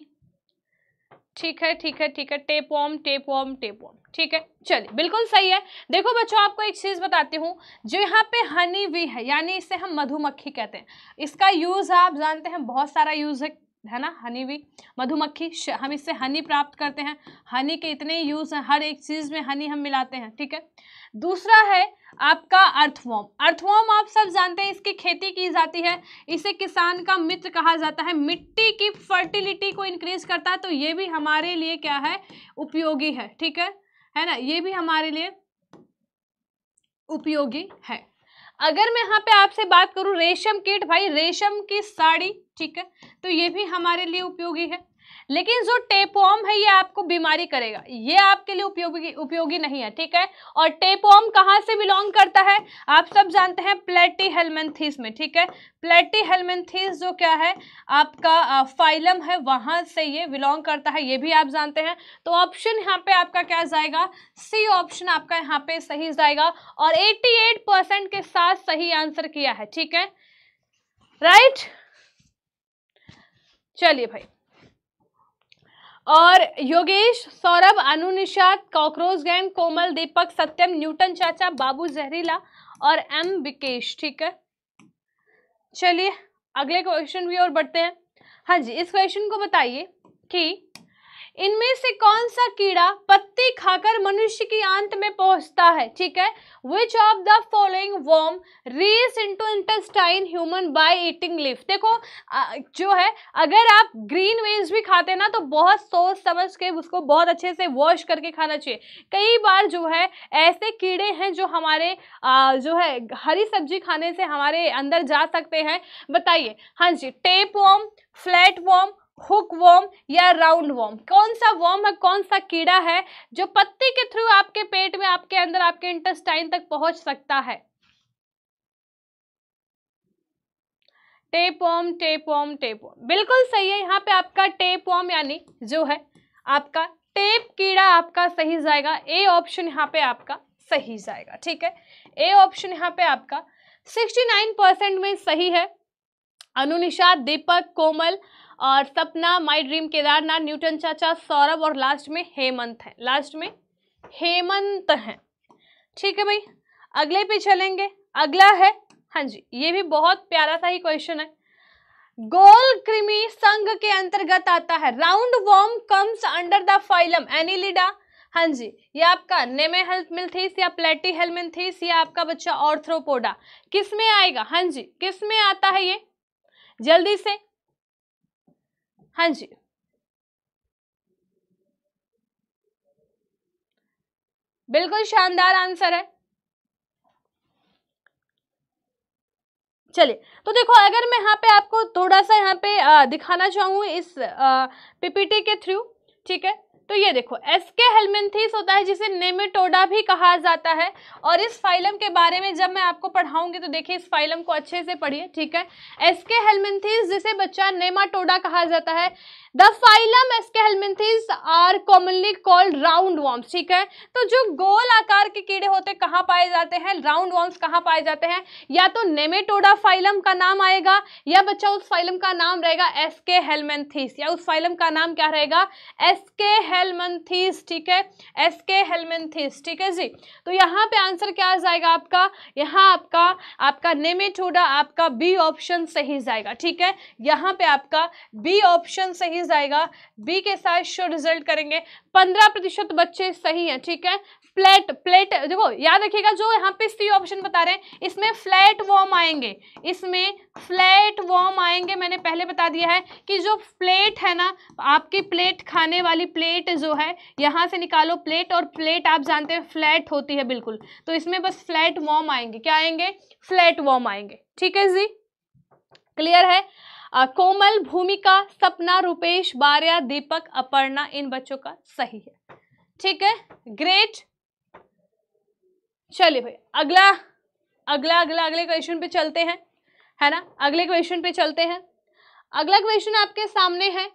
ठीक है ठीक है ठीक है टेपवॉम टेपवॉम टेपवॉम ठीक है चलिए बिल्कुल सही है देखो बच्चों आपको एक चीज़ बताती हूँ जो यहाँ पे हनी वी है यानी इसे हम मधुमक्खी कहते हैं इसका यूज़ आप जानते हैं बहुत सारा यूज़ है है ना हनी भी मधुमक्खी हम इससे हनी प्राप्त करते हैं हनी के इतने यूज़ हैं हर एक चीज़ में हनी हम मिलाते हैं ठीक है दूसरा है आपका अर्थवॉम अर्थवॉम आप सब जानते हैं इसकी खेती की जाती है इसे किसान का मित्र कहा जाता है मिट्टी की फर्टिलिटी को इंक्रीज करता है तो ये भी हमारे लिए क्या है उपयोगी है ठीक है है ना ये भी हमारे लिए उपयोगी है अगर मैं यहाँ पे आपसे बात करूँ रेशम किट भाई रेशम की साड़ी ठीक है तो ये भी हमारे लिए उपयोगी है लेकिन जो टेपॉम है ये आपको बीमारी करेगा ये आपके लिए उपयोगी उपयोगी नहीं है ठीक है और टेपॉम कहाँ से बिलोंग करता है आप सब जानते हैं प्लेटी हेलमेंथीस में ठीक है प्लेटी हेलमेंथीस जो क्या है आपका फाइलम है वहाँ से ये बिलोंग करता है ये भी आप जानते हैं तो ऑप्शन यहाँ पे आपका क्या जाएगा सी ऑप्शन आपका यहाँ पे सही जाएगा और एट्टी परसेंट के साथ सही आंसर किया है ठीक है राइट चलिए भाई और Yogesh Saurabh Anunishad cockroach gang Komal Deepak Satyam Newton चाचा बाबू जहरीला और एम विकेश ठीक है चलिए अगले क्वेश्चन भी और बढ़ते हैं हाँ जी इस क्वेश्चन को बताइए कि इनमें से कौन सा कीड़ा पत्ती खाकर मनुष्य की आंत में पहुंचता है ठीक है which of the following worm reach into intestine human by eating leaf देखो जो है अगर आप ग्रीन वेज भी खाते ना तो बहुत सोच समझ के उसको बहुत अच्छे से वॉश करके खाना चाहिए कई बार जो है ऐसे कीड़े हैं जो हमारे जो है हरी सब्जी खाने से हमारे अंदर जा सकते हैं बताइए हाँ जी tapeworm flatworm hookworm या राउंड वॉम कौन सा वॉम है कौन सा कीड़ा है जो पत्ती के थ्रू आपके पेट में आपके अंदर आपके इंटेस्टाइन तक पहुंच सकता है टेपवॉम टेप टेपवॉम बिल्कुल सही है यहाँ पे आपका टेपवॉम यानी जो है आपका टेप कीड़ा आपका सही जाएगा ए ऑप्शन यहाँ पे आपका सही जाएगा ठीक है ए ऑप्शन यहाँ पे आपका नाइन परसेंट में सही है अनुनिशा दीपक कोमल और सपना माई ड्रीम केदारनाथ न्यूटन चाचा सौरभ और लास्ट में हेमंत है लास्ट में हेमंत है ठीक है भाई अगले पे चलेंगे अगला है हाँ जी ये भी बहुत प्यारा सा ही क्वेश्चन है गोल कृमि संघ के अंतर्गत आता है roundworm comes under the phylum annelida हाँ जी ये आपका नेमे हेल्थ हेल्थमिल्थिस या प्लेटी हेल्मिन्थिस या आपका बच्चा ऑर्थ्रोपोडा किस में आएगा हाँ जी किस में आता है ये जल्दी से हाँ जी बिल्कुल शानदार आंसर है चलिए तो देखो अगर मैं यहाँ पे आपको थोड़ा सा यहाँ पे दिखाना चाहूँ इस पीपीटी के थ्रू ठीक है तो ये देखो एसके हेलमेंथिस होता है जिसे नेमेटोडा भी कहा जाता है और इस फाइलम के बारे में जब मैं आपको पढ़ाऊंगी तो देखिए इस फाइलम को अच्छे से पढ़िए ठीक है एसके हेलमेंथिस जिसे बच्चा नेमाटोडा कहा जाता है the phylum aschelminthes are commonly called roundworms ठीक है तो जो गोल आकार के कीड़े होते कहाँ पाए जाते हैं राउंड वॉर्म्स कहाँ पाए जाते हैं या तो नेमेटोडा फाइलम का नाम आएगा या बच्चा उस फाइलम का नाम रहेगा एसके हेलमेंथिस या उस फाइलम का नाम क्या रहेगा एसके हेलमेंथिस ठीक है एसके हेलमेंथिस ठीक है जी तो यहाँ पे आंसर क्या आ जाएगा आपका यहाँ आपका आपका नेमेटोडा आपका बी ऑप्शन सही जाएगा ठीक है यहाँ पे आपका बी ऑप्शन सही डिजीज आएगा बी के साथ शो रिजल्ट करेंगे पंद्रह प्रतिशत बच्चे सही हैं ठीक है फ्लैट प्लेट देखो याद रखिएगा जो यहाँ पे सी ऑप्शन बता रहे हैं इसमें फ्लैट वॉर्म आएंगे इसमें फ्लैट वॉर्म आएंगे मैंने पहले बता दिया है कि जो प्लेट है ना आपकी प्लेट खाने वाली प्लेट जो है यहाँ से निकालो प्लेट और प्लेट आप जानते हैं फ्लैट होती है बिल्कुल तो इसमें बस फ्लैट वॉर्म आएंगे क्या आएंगे फ्लैट वॉर्म आएंगे ठीक है जी क्लियर है कोमल भूमिका सपना रूपेश बारिया दीपक अपर्णा इन बच्चों का सही है ठीक है ग्रेट चलिए भाई अगला अगला अगला अगले क्वेश्चन पे चलते हैं है ना अगले क्वेश्चन पे चलते हैं अगला क्वेश्चन आपके सामने है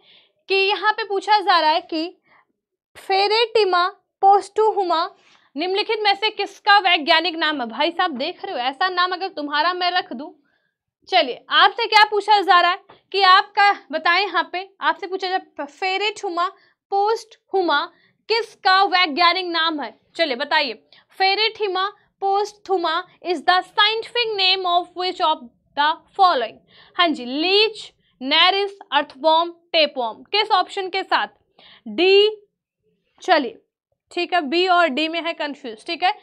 कि यहाँ पे पूछा जा रहा है कि फेरेटिमा पोस्टुहुमा निम्नलिखित में से किसका वैज्ञानिक नाम है भाई साहब देख रहे हो ऐसा नाम अगर तुम्हारा मैं रख दूं चलिए आपसे क्या पूछा जा रहा है कि आपका बताएं यहाँ पे आपसे पूछा जा फेरेट हुमा पोस्ट हुमा किसका वैज्ञानिक नाम है चलिए बताइए pheretima posthuma is the scientific name of which of the following हाँ जी लीच नैरिस अर्थवॉम टेपवॉम किस ऑप्शन के साथ डी चलिए ठीक है बी और डी में है कंफ्यूज ठीक है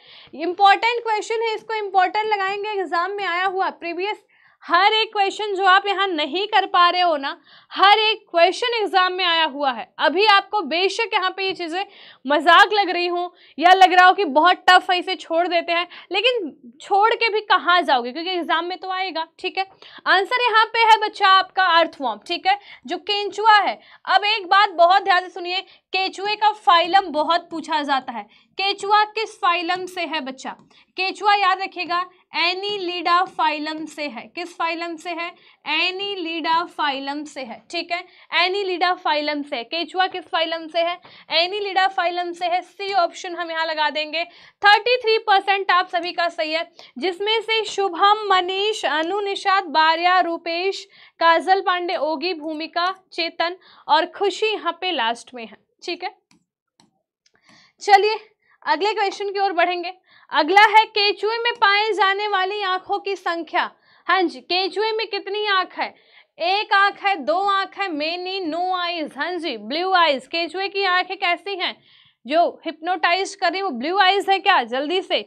इंपॉर्टेंट क्वेश्चन है इसको इंपॉर्टेंट लगाएंगे एग्जाम में आया हुआ प्रीवियस हर एक क्वेश्चन जो आप यहाँ नहीं कर पा रहे हो ना हर एक क्वेश्चन एग्जाम में आया हुआ है अभी आपको बेशक यहाँ पे ये चीज़ें मजाक लग रही हों या लग रहा हो कि बहुत टफ है इसे छोड़ देते हैं लेकिन छोड़ के भी कहाँ जाओगे क्योंकि एग्जाम में तो आएगा ठीक है आंसर यहाँ पे है बच्चा आपका अर्थवॉर्म ठीक है जो केंचुआ है अब एक बात बहुत ध्यान से सुनिए केचुए का फाइलम बहुत पूछा जाता है केचुआ किस फाइलम से है बच्चा केचुआ याद रखिएगा एनी लीडा फाइलम से है किस फाइलम से है एनी लीडा फाइलम से है ठीक है एनी लीडा फाइलम से है केचुआ किस फाइलम से है एनी लीडा फाइलम से है सी ऑप्शन हम यहाँ लगा देंगे थर्टी थ्री परसेंट आप सभी का सही है जिसमें से शुभम मनीष अनु निषाद बारिया रूपेश काजल पांडे ओगी भूमिका चेतन और खुशी यहाँ पे लास्ट में है ठीक है चलिए अगले क्वेश्चन की ओर बढ़ेंगे अगला है केचुए में पाए जाने वाली आंखों की संख्या हाँ जी केचुए में कितनी आंख है एक आंख है दो आंख है मेनी नो आईज हाँ जी ब्लू आईज केचुए की आंखें कैसी हैं जो हिप्नोटाइज करें वो ब्लू आईज है क्या जल्दी से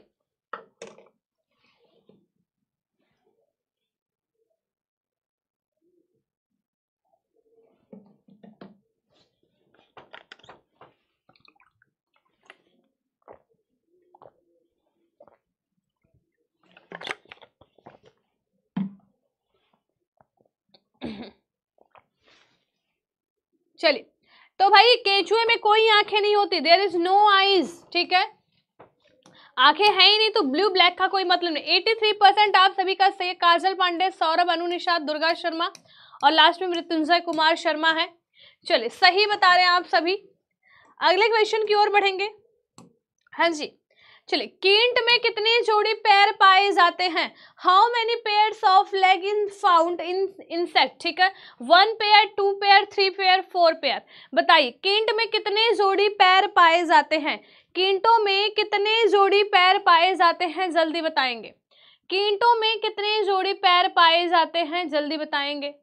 चलिए तो भाई केचुए में कोई आंखें नहीं होती देर इज नो आईज ठीक है आंखें हैं ही नहीं तो ब्लू ब्लैक का कोई मतलब नहीं 83 परसेंट आप सभी का सही काजल पांडे सौरभ अनु निषाद दुर्गा शर्मा और लास्ट में मृत्युंजय कुमार शर्मा है चलिए सही बता रहे हैं आप सभी अगले क्वेश्चन की ओर बढ़ेंगे हाँ जी चलिए कींट में कितनी जोड़ी पैर पाए जाते हैं how many pair of leg in found in insect ठीक है one pair two pair three pair four pair बताइए कींट में कितने जोड़ी पैर पाए जाते हैं कींटों में कितने जोड़ी पैर पाए जाते हैं जल्दी बताएंगे कींटों में कितने जोड़ी पैर पाए जाते हैं जल्दी बताएंगे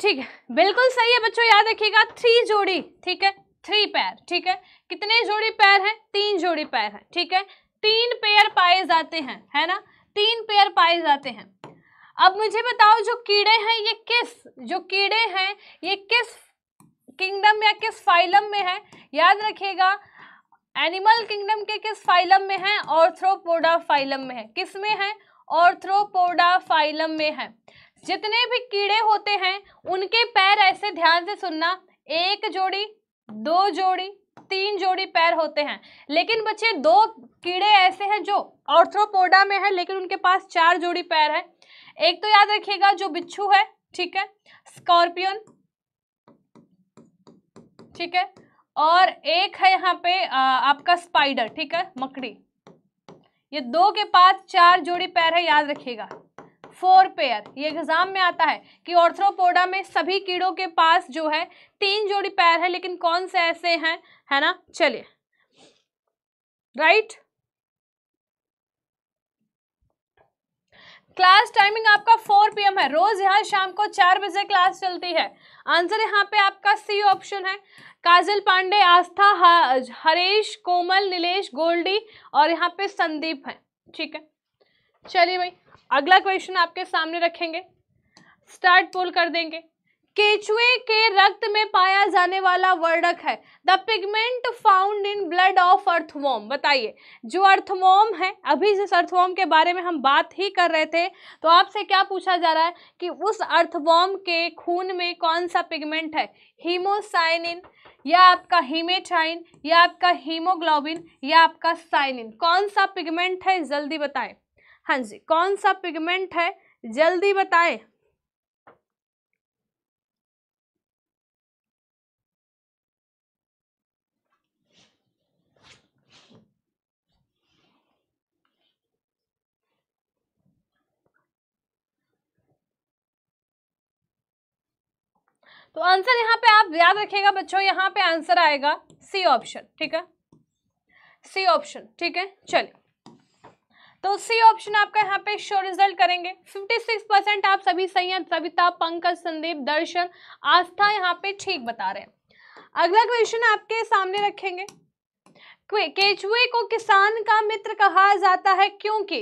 ठीक है बिल्कुल सही है बच्चों याद रखिएगा थ्री जोड़ी ठीक है थ्री पैर ठीक है कितने जोड़ी पैर हैं तीन जोड़ी पैर हैं ठीक है तीन पैर पाए जाते हैं है ना तीन पैर पाए जाते हैं अब मुझे बताओ जो कीड़े हैं ये किस जो कीड़े हैं ये किस किंगडम या किस फाइलम में है याद रखिएगा एनिमल किंगडम के किस फाइलम में है ऑर्थ्रोपोडा फाइलम में है किस में है ऑर्थ्रोपोडा फाइलम में है जितने भी कीड़े होते हैं उनके पैर ऐसे ध्यान से सुनना एक जोड़ी दो जोड़ी तीन जोड़ी पैर होते हैं लेकिन बच्चे दो कीड़े ऐसे हैं जो ऑर्थ्रोपोडा में है लेकिन उनके पास चार जोड़ी पैर है एक तो याद रखिएगा जो बिच्छू है ठीक है स्कॉर्पियन ठीक है और एक है यहाँ पे आ, आपका स्पाइडर ठीक है मकड़ी ये दो के पास चार जोड़ी पैर है याद रखिएगा फोर पेयर ये एग्जाम में आता है कि ऑर्थ्रोपोडा में सभी कीड़ों के पास जो है तीन जोड़ी पैर है लेकिन कौन से ऐसे हैं है ना चलिए राइट क्लास टाइमिंग आपका 4 पीएम है रोज यहाँ शाम को चार बजे क्लास चलती है आंसर यहाँ पे आपका सी ऑप्शन है काजल पांडे आस्था हरेश कोमल नीलेश गोल्डी और यहाँ पे संदीप है ठीक है चलिए भाई अगला क्वेश्चन आपके सामने रखेंगे स्टार्ट पोल कर देंगे केचुए के रक्त में पाया जाने वाला वर्डक है the pigment found in blood of earthworm बताइए जो अर्थवॉम है अभी जिस अर्थवॉम के बारे में हम बात ही कर रहे थे तो आपसे क्या पूछा जा रहा है कि उस अर्थवॉम के खून में कौन सा पिगमेंट है हीमोसाइनिन या आपका हीमेटाइन या आपका हीमोग्लोबिन या आपका साइनिन कौन सा पिगमेंट है जल्दी बताएं हाँ जी कौन सा पिगमेंट है जल्दी बताए तो आंसर यहां पे आप याद रखिएगा बच्चों यहां पे आंसर आएगा सी ऑप्शन ठीक है सी ऑप्शन ठीक है चलिए तो सी ऑप्शन आपका यहाँ पे शो रिजल्ट करेंगे 56 परसेंट आप सभी सही हैं सविता पंकज संदीप दर्शन आस्था यहाँ पे ठीक बता रहे हैं अगला क्वेश्चन आपके सामने रखेंगे केचुए को किसान का मित्र कहा जाता है क्योंकि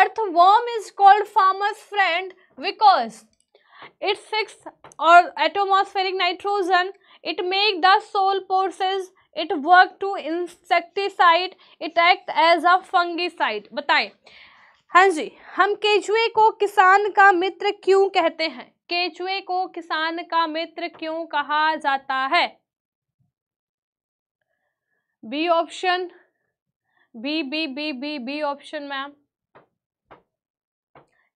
earthworm is called farmer's friend because it's six और atmospheric nitrogen it make the soil porous it work to insecticide it act as a fungicide बताएं हाँ जी हम केचुए को किसान का मित्र क्यों कहते हैं केचुए को किसान का मित्र क्यों कहा जाता है B option B B B B B option ma'am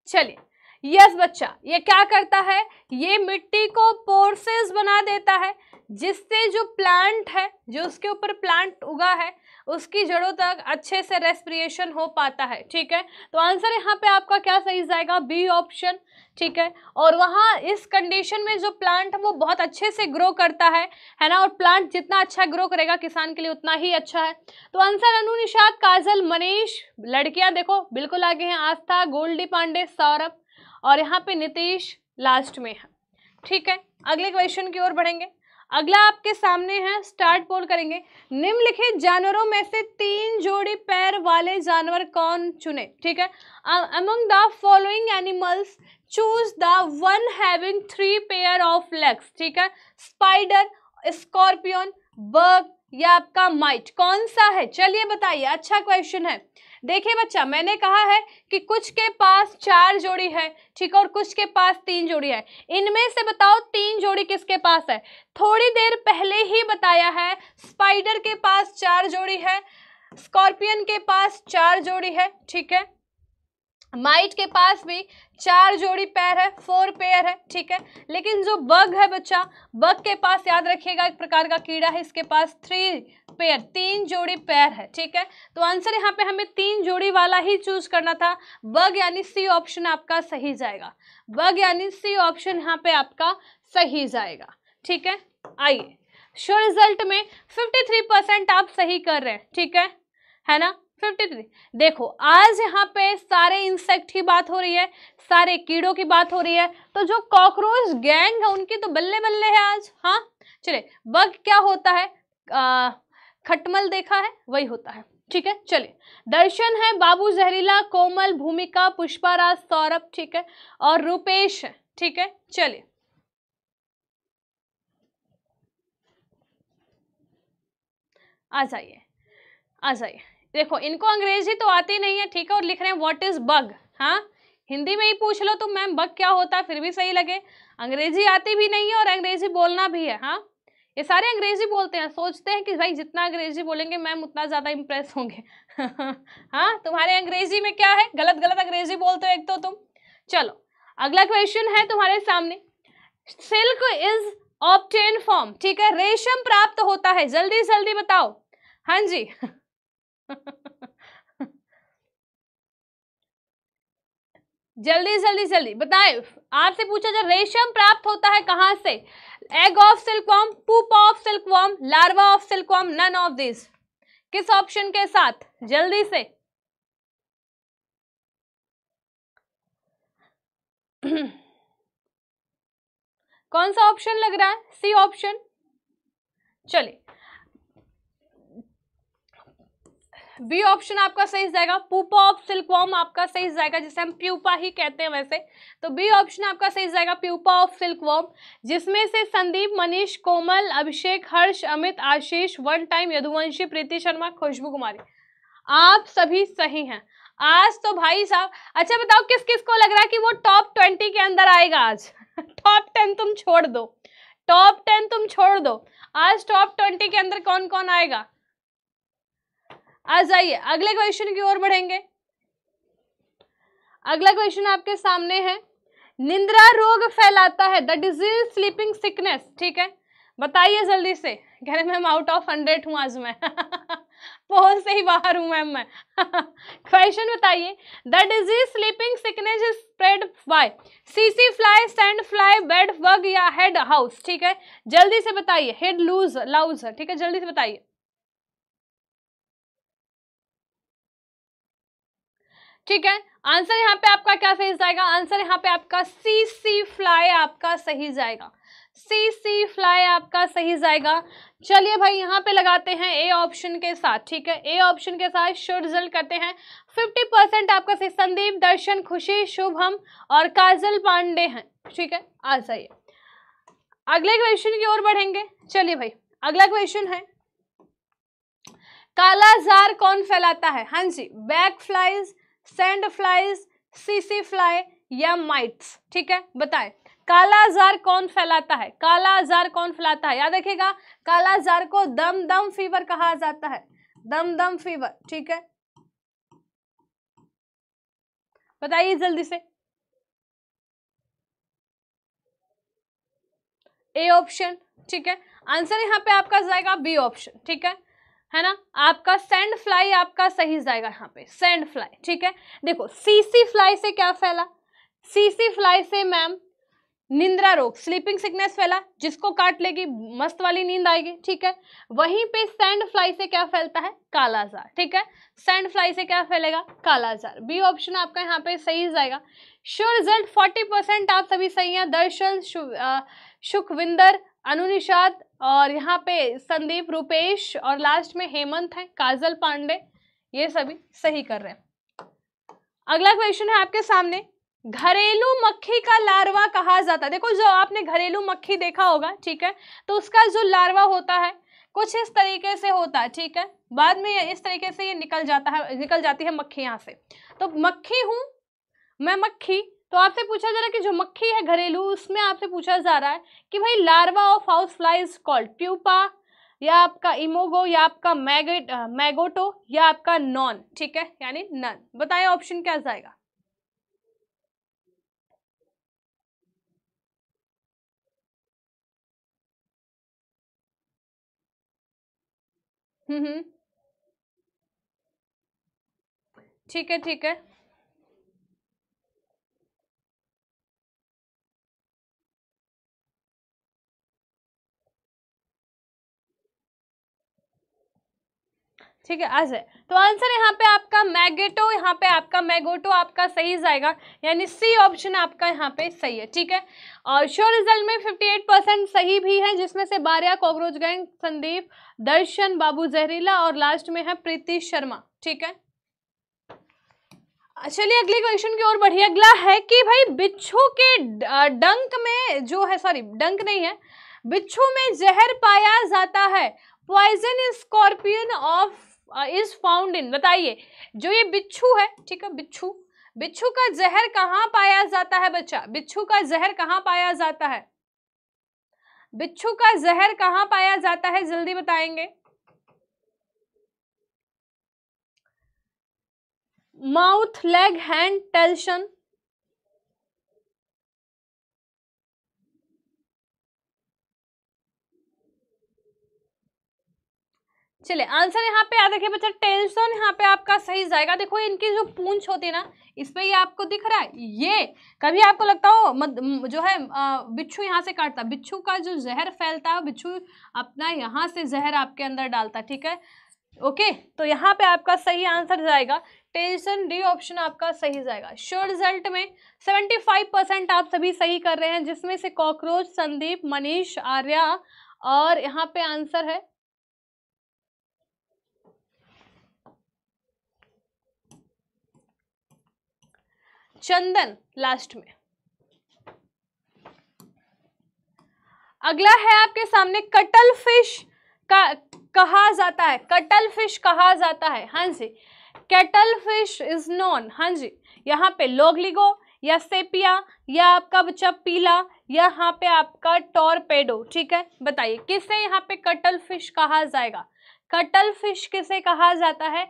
चलिए यस बच्चा ये क्या करता है ये मिट्टी को पोर्सेस बना देता है जिससे जो प्लांट है जो उसके ऊपर प्लांट उगा है उसकी जड़ों तक अच्छे से रेस्पिरेशन हो पाता है ठीक है तो आंसर यहाँ पे आपका क्या सही जाएगा बी ऑप्शन ठीक है और वहाँ इस कंडीशन में जो प्लांट है वो बहुत अच्छे से ग्रो करता है है ना और प्लांट जितना अच्छा ग्रो करेगा किसान के लिए उतना ही अच्छा है तो आंसर अनु निषाद काजल मनीष लड़कियाँ देखो बिल्कुल आगे हैं आस्था गोल्डी पांडे सौरभ और यहाँ पे नीतीश लास्ट में है ठीक है अगले क्वेश्चन की ओर बढ़ेंगे अगला आपके सामने है स्टार्ट पोल करेंगे निम्नलिखित जानवरों में से तीन जोड़ी पैर वाले जानवर कौन चुने ठीक है among the following animals choose the one having three pair of legs ठीक है स्पाइडर स्कॉर्पियन बर्ग या आपका माइट कौन सा है चलिए बताइए अच्छा क्वेश्चन है देखिए बच्चा मैंने कहा है कि कुछ के पास चार जोड़ी है ठीक है और कुछ के पास तीन जोड़ी है इनमें से बताओ तीन जोड़ी किसके पास है थोड़ी देर पहले ही बताया है स्पाइडर के पास चार जोड़ी है स्कॉर्पियन के पास चार जोड़ी है ठीक है माइट के पास भी चार जोड़ी पैर है फोर पेयर है ठीक है लेकिन जो बग है बच्चा बग के पास याद रखिएगा एक प्रकार का कीड़ा है इसके पास थ्री पेयर तीन जोड़ी पैर है ठीक है तो आंसर यहाँ पे हमें तीन जोड़ी वाला ही चूज करना था बग यानी सी ऑप्शन आपका सही जाएगा बग यानी सी ऑप्शन यहाँ पे आपका सही जाएगा ठीक है आइए शो रिजल्ट में फिफ्टी परसेंट आप सही कर रहे हैं ठीक है है ना फिफ्टी थ्री देखो आज यहाँ पे सारे इंसेक्ट की बात हो रही है सारे कीड़ों की बात हो रही है तो जो कॉकरोच गैंग है उनकी तो बल्ले बल्ले है आज हाँ चले बग क्या होता है आ, खटमल देखा है वही होता है ठीक है चलिए दर्शन है बाबू जहरीला कोमल भूमिका पुष्पाराज सौरभ ठीक है और रूपेश है ठीक है चलिए आ जाइए आ जाइए देखो इनको अंग्रेजी तो आती नहीं है ठीक है और लिख रहे हैं व्हाट इज़ बग हाँ हिंदी में ही पूछ लो तो मैम बग क्या होता है फिर भी सही लगे अंग्रेजी आती भी नहीं है और अंग्रेजी बोलना भी है हाँ ये सारे अंग्रेजी बोलते हैं सोचते हैं कि भाई जितना अंग्रेजी बोलेंगे मैम उतना ज़्यादा इम्प्रेस होंगे हाँ तुम्हारे अंग्रेजी में क्या है गलत गलत अंग्रेजी बोलते हो एक तो तुम चलो अगला क्वेश्चन है तुम्हारे सामने सिल्क इज ऑप्टेन फॉर्म ठीक है रेशम प्राप्त होता है जल्दी जल्दी बताओ हाँ जी जल्दी जल्दी जल्दी बताए आपसे पूछा जो रेशम प्राप्त होता है कहां से egg of silkworm pupa of silkworm larva of silkworm none of this किस ऑप्शन के साथ जल्दी से कौन सा ऑप्शन लग रहा है सी ऑप्शन चलिए बी ऑप्शन आपका सही जाएगा पूपा ऑफ वॉर्म आपका सही जाएगा जिसे हम प्यूपा ही कहते हैं वैसे तो बी ऑप्शन आपका सही जाएगा प्यूपा ऑफ सिल्कवॉम जिसमें से संदीप मनीष कोमल अभिषेक हर्ष अमित आशीष वन टाइम यदुवंशी प्रीति शर्मा खुशबू कुमारी आप सभी सही हैं आज तो भाई साहब अच्छा बताओ किस किस को लग रहा है कि वो टॉप ट्वेंटी के अंदर आएगा आज टॉप टेन तुम छोड़ दो टॉप टेन तुम छोड़ दो आज टॉप ट्वेंटी के अंदर कौन कौन आएगा आ आइए अगले क्वेश्चन की ओर बढ़ेंगे अगला क्वेश्चन आपके सामने है निंद्रा रोग फैलाता है द डिजीज स्लीपिंग सिकनेस ठीक है बताइए जल्दी से कह रहे मैम आउट ऑफ हंड्रेड हूँ आज मैं बहुत से ही बाहर हूँ मैम मैं क्वेश्चन बताइए the disease sleeping sickness is spread by सीसी fly sand fly bed bug या हेड हाउस ठीक है जल्दी से बताइए हेड लूज लाउज ठीक है जल्दी से बताइए ठीक है आंसर यहाँ पे आपका क्या सही जाएगा आंसर यहाँ पे आपका सी सी फ्लाई आपका सही जाएगा सी सी फ्लाई आपका सही जाएगा चलिए भाई यहाँ पे लगाते हैं ए ऑप्शन के साथ ठीक है ए ऑप्शन के साथ शो रिजल्ट करते हैं फिफ्टी परसेंट आपका सही संदीप दर्शन खुशी शुभम और काजल पांडे हैं ठीक है आ जाइए अगले क्वेश्चन की ओर बढ़ेंगे चलिए भाई अगला क्वेश्चन है काला जार कौन फैलाता है हाँ जी बैक फ्लाइज सैंड फ्लाइज सीसी फ्लाई या माइट्स ठीक है बताएं काला आजार कौन फैलाता है काला आजार कौन फैलाता है याद रखिएगा काला आजार को दम दम फीवर कहा जाता है दम दम फीवर ठीक है बताइए जल्दी से ए ऑप्शन ठीक है आंसर यहां पे आपका जाएगा बी ऑप्शन ठीक है है ना आपका सेंड फ्लाई आपका सही जाएगा यहाँ पे सेंड फ्लाई ठीक है देखो सीसी फ्लाई से क्या फैला सीसी फ्लाई से मैम निंद्रा रोग स्लीपिंग सिकनेस फैला जिसको काट लेगी मस्त वाली नींद आएगी ठीक है वहीं पे सैंड फ्लाई से क्या फैलता है कालाजार ठीक है सैंड फ्लाई से क्या फैलेगा कालाजार बी ऑप्शन आपका यहाँ पे सही जाएगा श्योर रिजल्ट फोर्टी परसेंट आप सभी सही हैं दर्शन शु, शुकविंदर अनुनिषाद और यहाँ पे संदीप रूपेश और लास्ट में हेमंत है काजल पांडे ये सभी सही कर रहे हैं अगला क्वेश्चन है आपके सामने घरेलू मक्खी का लार्वा कहा जाता है देखो जो आपने घरेलू मक्खी देखा होगा ठीक है तो उसका जो लार्वा होता है कुछ इस तरीके से होता है ठीक है बाद में इस तरीके से ये निकल जाता है निकल जाती है मक्खी यहाँ से तो मक्खी हूँ मैं मक्खी तो आपसे पूछा जा रहा है कि जो मक्खी है घरेलू उसमें आपसे पूछा जा रहा है कि भाई larva of house fly is called pupa या आपका इमोगो या आपका मैगे मैगोटो या आपका नॉन ठीक है यानी नन बताए ऑप्शन क्या जाएगा हम्म, हम्म ठीक है ठीक है ठीक है अजय तो आंसर यहाँ पे आपका मैगेटो यहाँ पे आपका मैगोटो आपका सही जाएगा यानी सी ऑप्शन आपका यहाँ पे सही है ठीक है और शो रिजल्ट में 58 परसेंट सही भी है जिसमें से बारिया कॉकरोच गैंग संदीप दर्शन बाबू जहरीला और लास्ट में है प्रीति शर्मा ठीक है चलिए अगले क्वेश्चन की ओर बढ़िए अगला है कि भाई बिच्छू के डंक में जो है सॉरी डंक नहीं है बिच्छू में जहर पाया जाता है poison scorpion of is found in बताइए जो ये बिच्छू है ठीक है बिच्छू बिच्छू का जहर कहाँ पाया जाता है बच्चा बिच्छू का जहर कहाँ पाया जाता है बिच्छू का जहर कहाँ पाया जाता है जल्दी बताएंगे माउथ लेग हैंड टेल्शन चले आंसर यहाँ पे याद रखिए बच्चा टेंशन यहाँ पे आपका सही जाएगा देखो इनकी जो पूंछ होती है ना इस पर ये आपको दिख रहा है ये कभी आपको लगता हो मत जो है बिच्छू यहाँ से काटता बिच्छू का जो जहर फैलता है बिच्छू अपना यहाँ से जहर आपके अंदर डालता ठीक है ओके तो यहाँ पे आपका सही आंसर जाएगा टेंशन डी ऑप्शन आपका सही जाएगा श्योर रिजल्ट में फाइव परसेंट आप सभी सही कर रहे हैं जिसमें से कॉकरोच संदीप मनीष आर्या और यहाँ पे आंसर है चंदन लास्ट में अगला है आपके सामने कटल फिश का कहा जाता है कटल फिश कहा जाता है हाँ जी कैटल फिश इज नॉन हाँ जी यहाँ पे लोगलिगो या सेपिया या आपका बच्चा पीला या यहाँ पे आपका टॉरपेडो ठीक है बताइए किसे यहाँ पे कटल फिश कहा जाएगा कटल फिश किसे कहा जाता है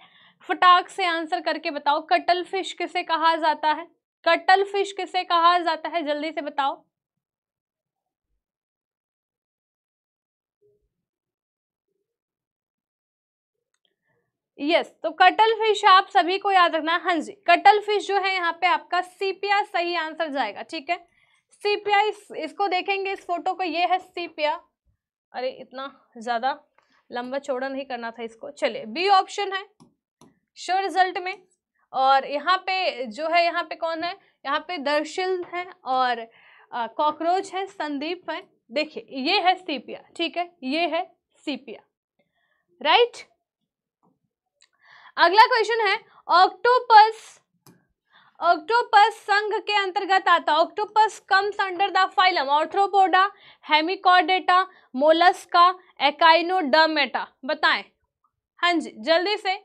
फटाक से आंसर करके बताओ कटल फिश किसे कहा जाता है कटल फिश किसे कहा जाता है जल्दी से बताओ यस yes, तो कटल फिश आप सभी को याद रखना हाँ जी कटल फिश जो है यहाँ पे आपका सीपिया सही आंसर जाएगा ठीक है सीपिया इस इसको देखेंगे इस फोटो को ये है सीपिया अरे इतना ज्यादा लंबा चौड़ा नहीं करना था इसको चलिए बी ऑप्शन है श्योर रिजल्ट में और यहाँ पे जो है यहाँ पे कौन है यहाँ पे दर्शिल है और कॉकरोच है संदीप है देखिए ये है सीपिया ठीक है ये है सीपिया राइट अगला क्वेश्चन है ऑक्टोपस ऑक्टोपस संघ के अंतर्गत आता octopus comes under the phylum arthropoda hemichordata mollusca echinodermata बताएं हाँ जी जल्दी से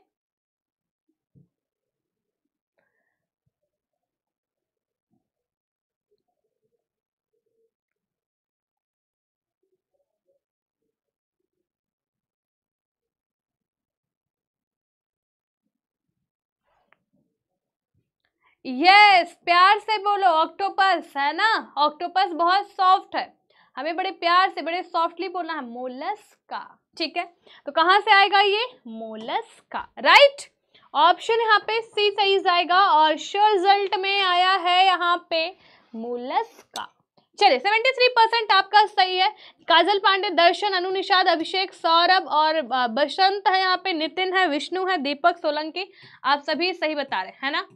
यस प्यार से बोलो ऑक्टोपस है ना ऑक्टोपस बहुत सॉफ्ट है हमें बड़े प्यार से बड़े सॉफ्टली बोलना है मोलस का ठीक है तो कहाँ से आएगा ये मोलस का राइट ऑप्शन यहाँ पे सी सही जाएगा और शो रिजल्ट में आया है यहाँ पे मोलस का चलिए सेवेंटी थ्री परसेंट आपका सही है काजल पांडे दर्शन अनु निषाद अभिषेक सौरभ और बसंत है यहाँ पे नितिन है विष्णु है दीपक सोलंकी आप सभी सही बता रहे हैं है ना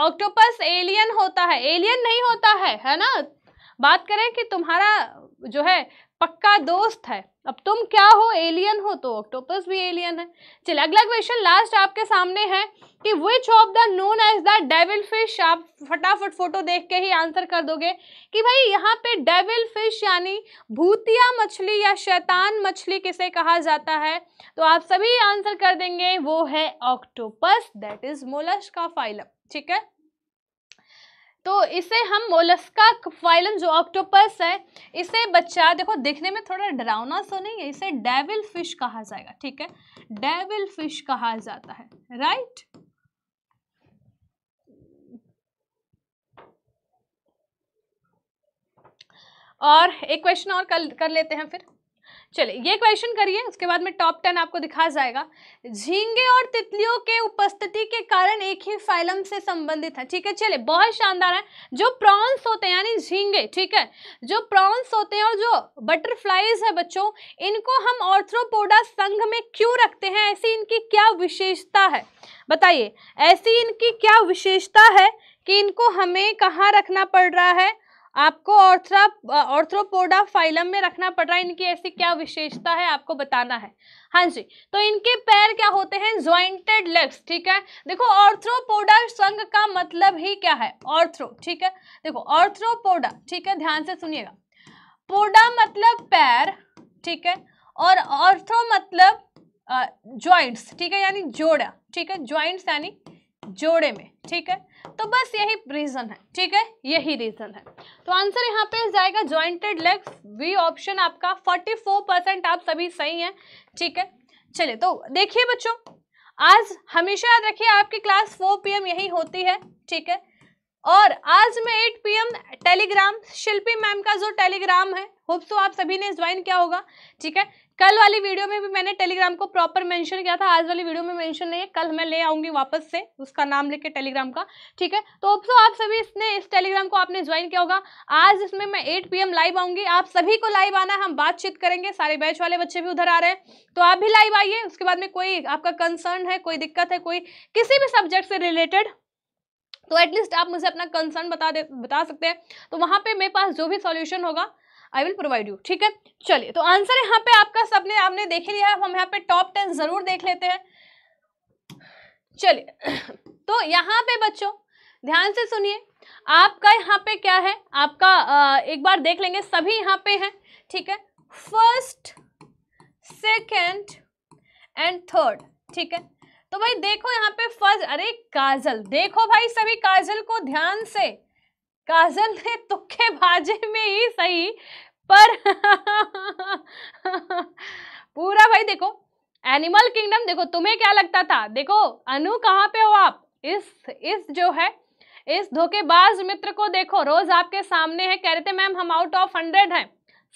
ऑक्टोपस एलियन होता है एलियन नहीं होता है है ना बात करें कि तुम्हारा जो है पक्का दोस्त है अब तुम क्या हो एलियन हो तो ऑक्टोपस भी एलियन है चलिए अगला क्वेश्चन लास्ट आपके सामने है कि which of the known as the devil fish आप फटाफट फोटो देख के ही आंसर कर दोगे कि भाई यहाँ पे डेविल फिश यानी भूतिया मछली या शैतान मछली किसे कहा जाता है तो आप सभी आंसर कर देंगे वो है ऑक्टोपस दैट इज मोलश का फाइलम ठीक है तो इसे हम मोलस्का फाइलम जो ऑक्टोपस है इसे बच्चा देखो देखने में थोड़ा डरावना सो तो नहीं है इसे डेविल फिश कहा जाएगा ठीक है डेविल फिश कहा जाता है राइट और एक क्वेश्चन और कर, कर लेते हैं फिर चलिए ये क्वेश्चन करिए उसके बाद में टॉप टेन आपको दिखा जाएगा झींगे और तितलियों के उपस्थिति के कारण एक ही फाइलम से संबंधित है ठीक है चलिए बहुत शानदार है जो प्रॉन्स होते हैं यानी झींगे ठीक है जो प्रॉन्स होते हैं और जो बटरफ्लाइज है बच्चों इनको हम ऑर्थ्रोपोडा संघ में क्यों रखते हैं ऐसी इनकी क्या विशेषता है बताइए ऐसी इनकी क्या विशेषता है कि इनको हमें कहाँ रखना पड़ रहा है आपको ऑर्थ्रा ऑर्थ्रोपोडा फाइलम में रखना पड़ रहा है इनकी ऐसी क्या विशेषता है आपको बताना है हाँ जी तो इनके पैर क्या होते हैं ज्वाइंटेड लेग्स ठीक है देखो ऑर्थ्रोपोडा संघ का मतलब ही क्या है ऑर्थ्रो ठीक है देखो ऑर्थ्रोपोडा ठीक है ध्यान से सुनिएगा पोडा मतलब पैर ठीक है और ऑर्थ्रो मतलब ज्वाइंट्स ठीक है यानी जोड़ा ठीक है ज्वाइंट्स यानी जोड़े में ठीक है तो बस यही रीज़न है ठीक है यही रीज़न है तो आंसर यहाँ पे जाएगा ज्वाइंटेड लेग्स वी ऑप्शन आपका 44 परसेंट आप सभी सही हैं ठीक है चलिए तो देखिए बच्चों आज हमेशा याद रखिए आपकी क्लास 4 पीएम यही होती है ठीक है और आज में 8 पीएम टेलीग्राम शिल्पी मैम का जो टेलीग्राम है होप तो आप सभी ने ज्वाइन किया होगा ठीक है कल वाली वीडियो में भी मैंने टेलीग्राम को प्रॉपर मेंशन किया था आज वाली वीडियो में मेंशन नहीं है कल मैं ले आऊंगी वापस से उसका नाम लेके टेलीग्राम का ठीक है तो होप तो आप सभी इसने इस टेलीग्राम को आपने ज्वाइन किया होगा आज इसमें मैं एट पी लाइव आऊंगी आप सभी को लाइव आना हम बातचीत करेंगे सारे बैच वाले बच्चे भी उधर आ रहे हैं तो आप भी लाइव आइए उसके बाद में कोई आपका कंसर्न है कोई दिक्कत है कोई किसी भी सब्जेक्ट से रिलेटेड तो एटलीस्ट आप मुझे अपना कंसर्न बता दे बता सकते हैं तो वहाँ पे मेरे पास जो भी सॉल्यूशन होगा आई विल प्रोवाइड यू ठीक है चलिए तो आंसर यहाँ पे आपका सबने आपने देख लिया है हम यहाँ पे टॉप टेन जरूर देख लेते हैं चलिए तो यहाँ पे बच्चों ध्यान से सुनिए आपका यहाँ पे क्या है आपका आ, एक बार देख लेंगे सभी यहाँ पे हैं ठीक है फर्स्ट सेकेंड एंड थर्ड ठीक है तो भाई देखो यहाँ पे फज अरे काजल देखो भाई सभी काजल को ध्यान से काजल ने तुखे भाजे में ही सही पर पूरा भाई देखो एनिमल किंगडम देखो तुम्हें क्या लगता था देखो अनु कहाँ पे हो आप इस इस जो है इस धोखेबाज मित्र को देखो रोज आपके सामने है कह रहे थे मैम हम आउट ऑफ हंड्रेड हैं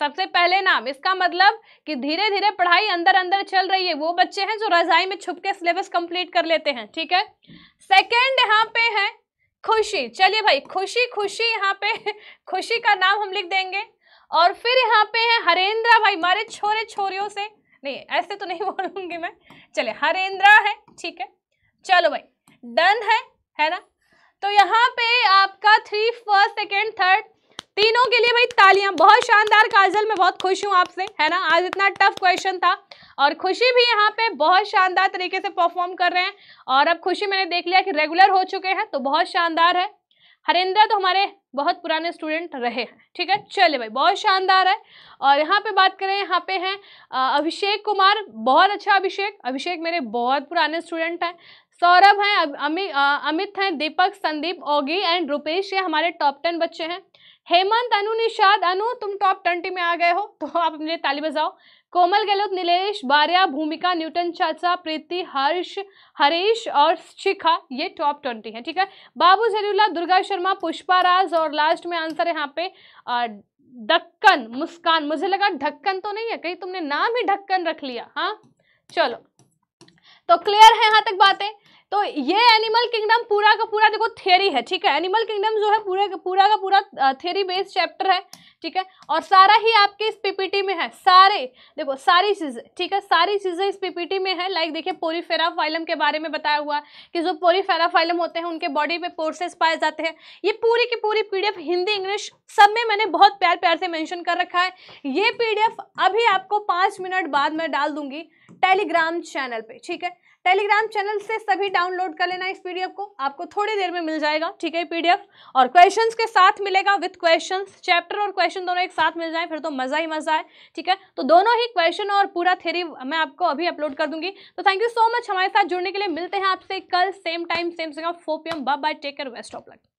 सबसे पहले नाम इसका मतलब कि धीरे धीरे पढ़ाई अंदर अंदर चल रही है वो बच्चे हैं जो रजाई में छुप के सिलेबस कंप्लीट कर लेते हैं ठीक है सेकेंड यहाँ पे है खुशी चलिए भाई खुशी खुशी यहाँ पे खुशी का नाम हम लिख देंगे और फिर यहाँ पे है हरेंद्रा भाई मारे छोरे छोरियों से नहीं ऐसे तो नहीं बोलूंगी मैं चले हरेंद्रा है ठीक है चलो भाई डन है है ना तो यहाँ पे आपका थ्री फर्स्ट सेकेंड थर्ड तीनों के लिए भाई तालियां बहुत शानदार काजल मैं बहुत खुश हूँ आपसे है ना आज इतना टफ क्वेश्चन था और खुशी भी यहाँ पे बहुत शानदार तरीके से परफॉर्म कर रहे हैं और अब खुशी मैंने देख लिया कि रेगुलर हो चुके हैं तो बहुत शानदार है हरेंद्र तो हमारे बहुत पुराने स्टूडेंट रहे हैं ठीक है चले भाई बहुत शानदार है और यहाँ पे बात करें यहाँ पे हैं अभिषेक कुमार बहुत अच्छा अभिषेक अभिषेक मेरे बहुत पुराने स्टूडेंट हैं सौरभ हैं अमित हैं दीपक संदीप ओगी एंड रुपेश ये हमारे टॉप टेन बच्चे हैं हेमंत अनु निषाद अनु तुम टॉप ट्वेंटी में आ गए हो तो आप मेरे ताली बजाओ कोमल गहलोत नीलेश बारिया भूमिका न्यूटन चाचा प्रीति हर्ष हरीश और शिखा ये टॉप ट्वेंटी है ठीक है बाबू जरूला दुर्गा शर्मा पुष्पा राज और लास्ट में आंसर है यहाँ पे ढक्कन मुस्कान मुझे लगा ढक्कन तो नहीं है कहीं तुमने नाम ही ढक्कन रख लिया हाँ चलो तो क्लियर है यहाँ तक बातें तो ये एनिमल किंगडम पूरा का पूरा देखो थेरी है ठीक है एनिमल किंगडम जो है पूरे का पूरा का पूरा थेरी बेस्ड चैप्टर है ठीक है और सारा ही आपके इस पीपीटी में है सारे देखो सारी चीज़ें ठीक है सारी चीज़ें इस पीपीटी में है लाइक देखिए पोरीफेरा फाइलम के बारे में बताया हुआ है कि जो पोरीफेरा फाइलम होते हैं उनके बॉडी पे पोर्सेस पाए जाते हैं ये पूरी की पूरी पीडीएफ हिंदी इंग्लिश सब में मैंने बहुत प्यार प्यार से मैंशन कर रखा है ये पी अभी आपको पाँच मिनट बाद मैं डाल दूंगी टेलीग्राम चैनल पर ठीक है टेलीग्राम चैनल से सभी डाउनलोड कर लेना इस पीडीएफ को आपको थोड़ी देर में मिल जाएगा ठीक है पीडीएफ और क्वेश्चंस के साथ मिलेगा विथ क्वेश्चंस चैप्टर और क्वेश्चन दोनों एक साथ मिल जाए फिर तो मज़ा ही मज़ा है ठीक है तो दोनों ही क्वेश्चन और पूरा थेरी मैं आपको अभी अपलोड कर दूंगी तो थैंक यू सो मच हमारे साथ जुड़ने के लिए मिलते हैं आपसे कल सेम टाइम सेम जगह फोपियम bye take care best of luck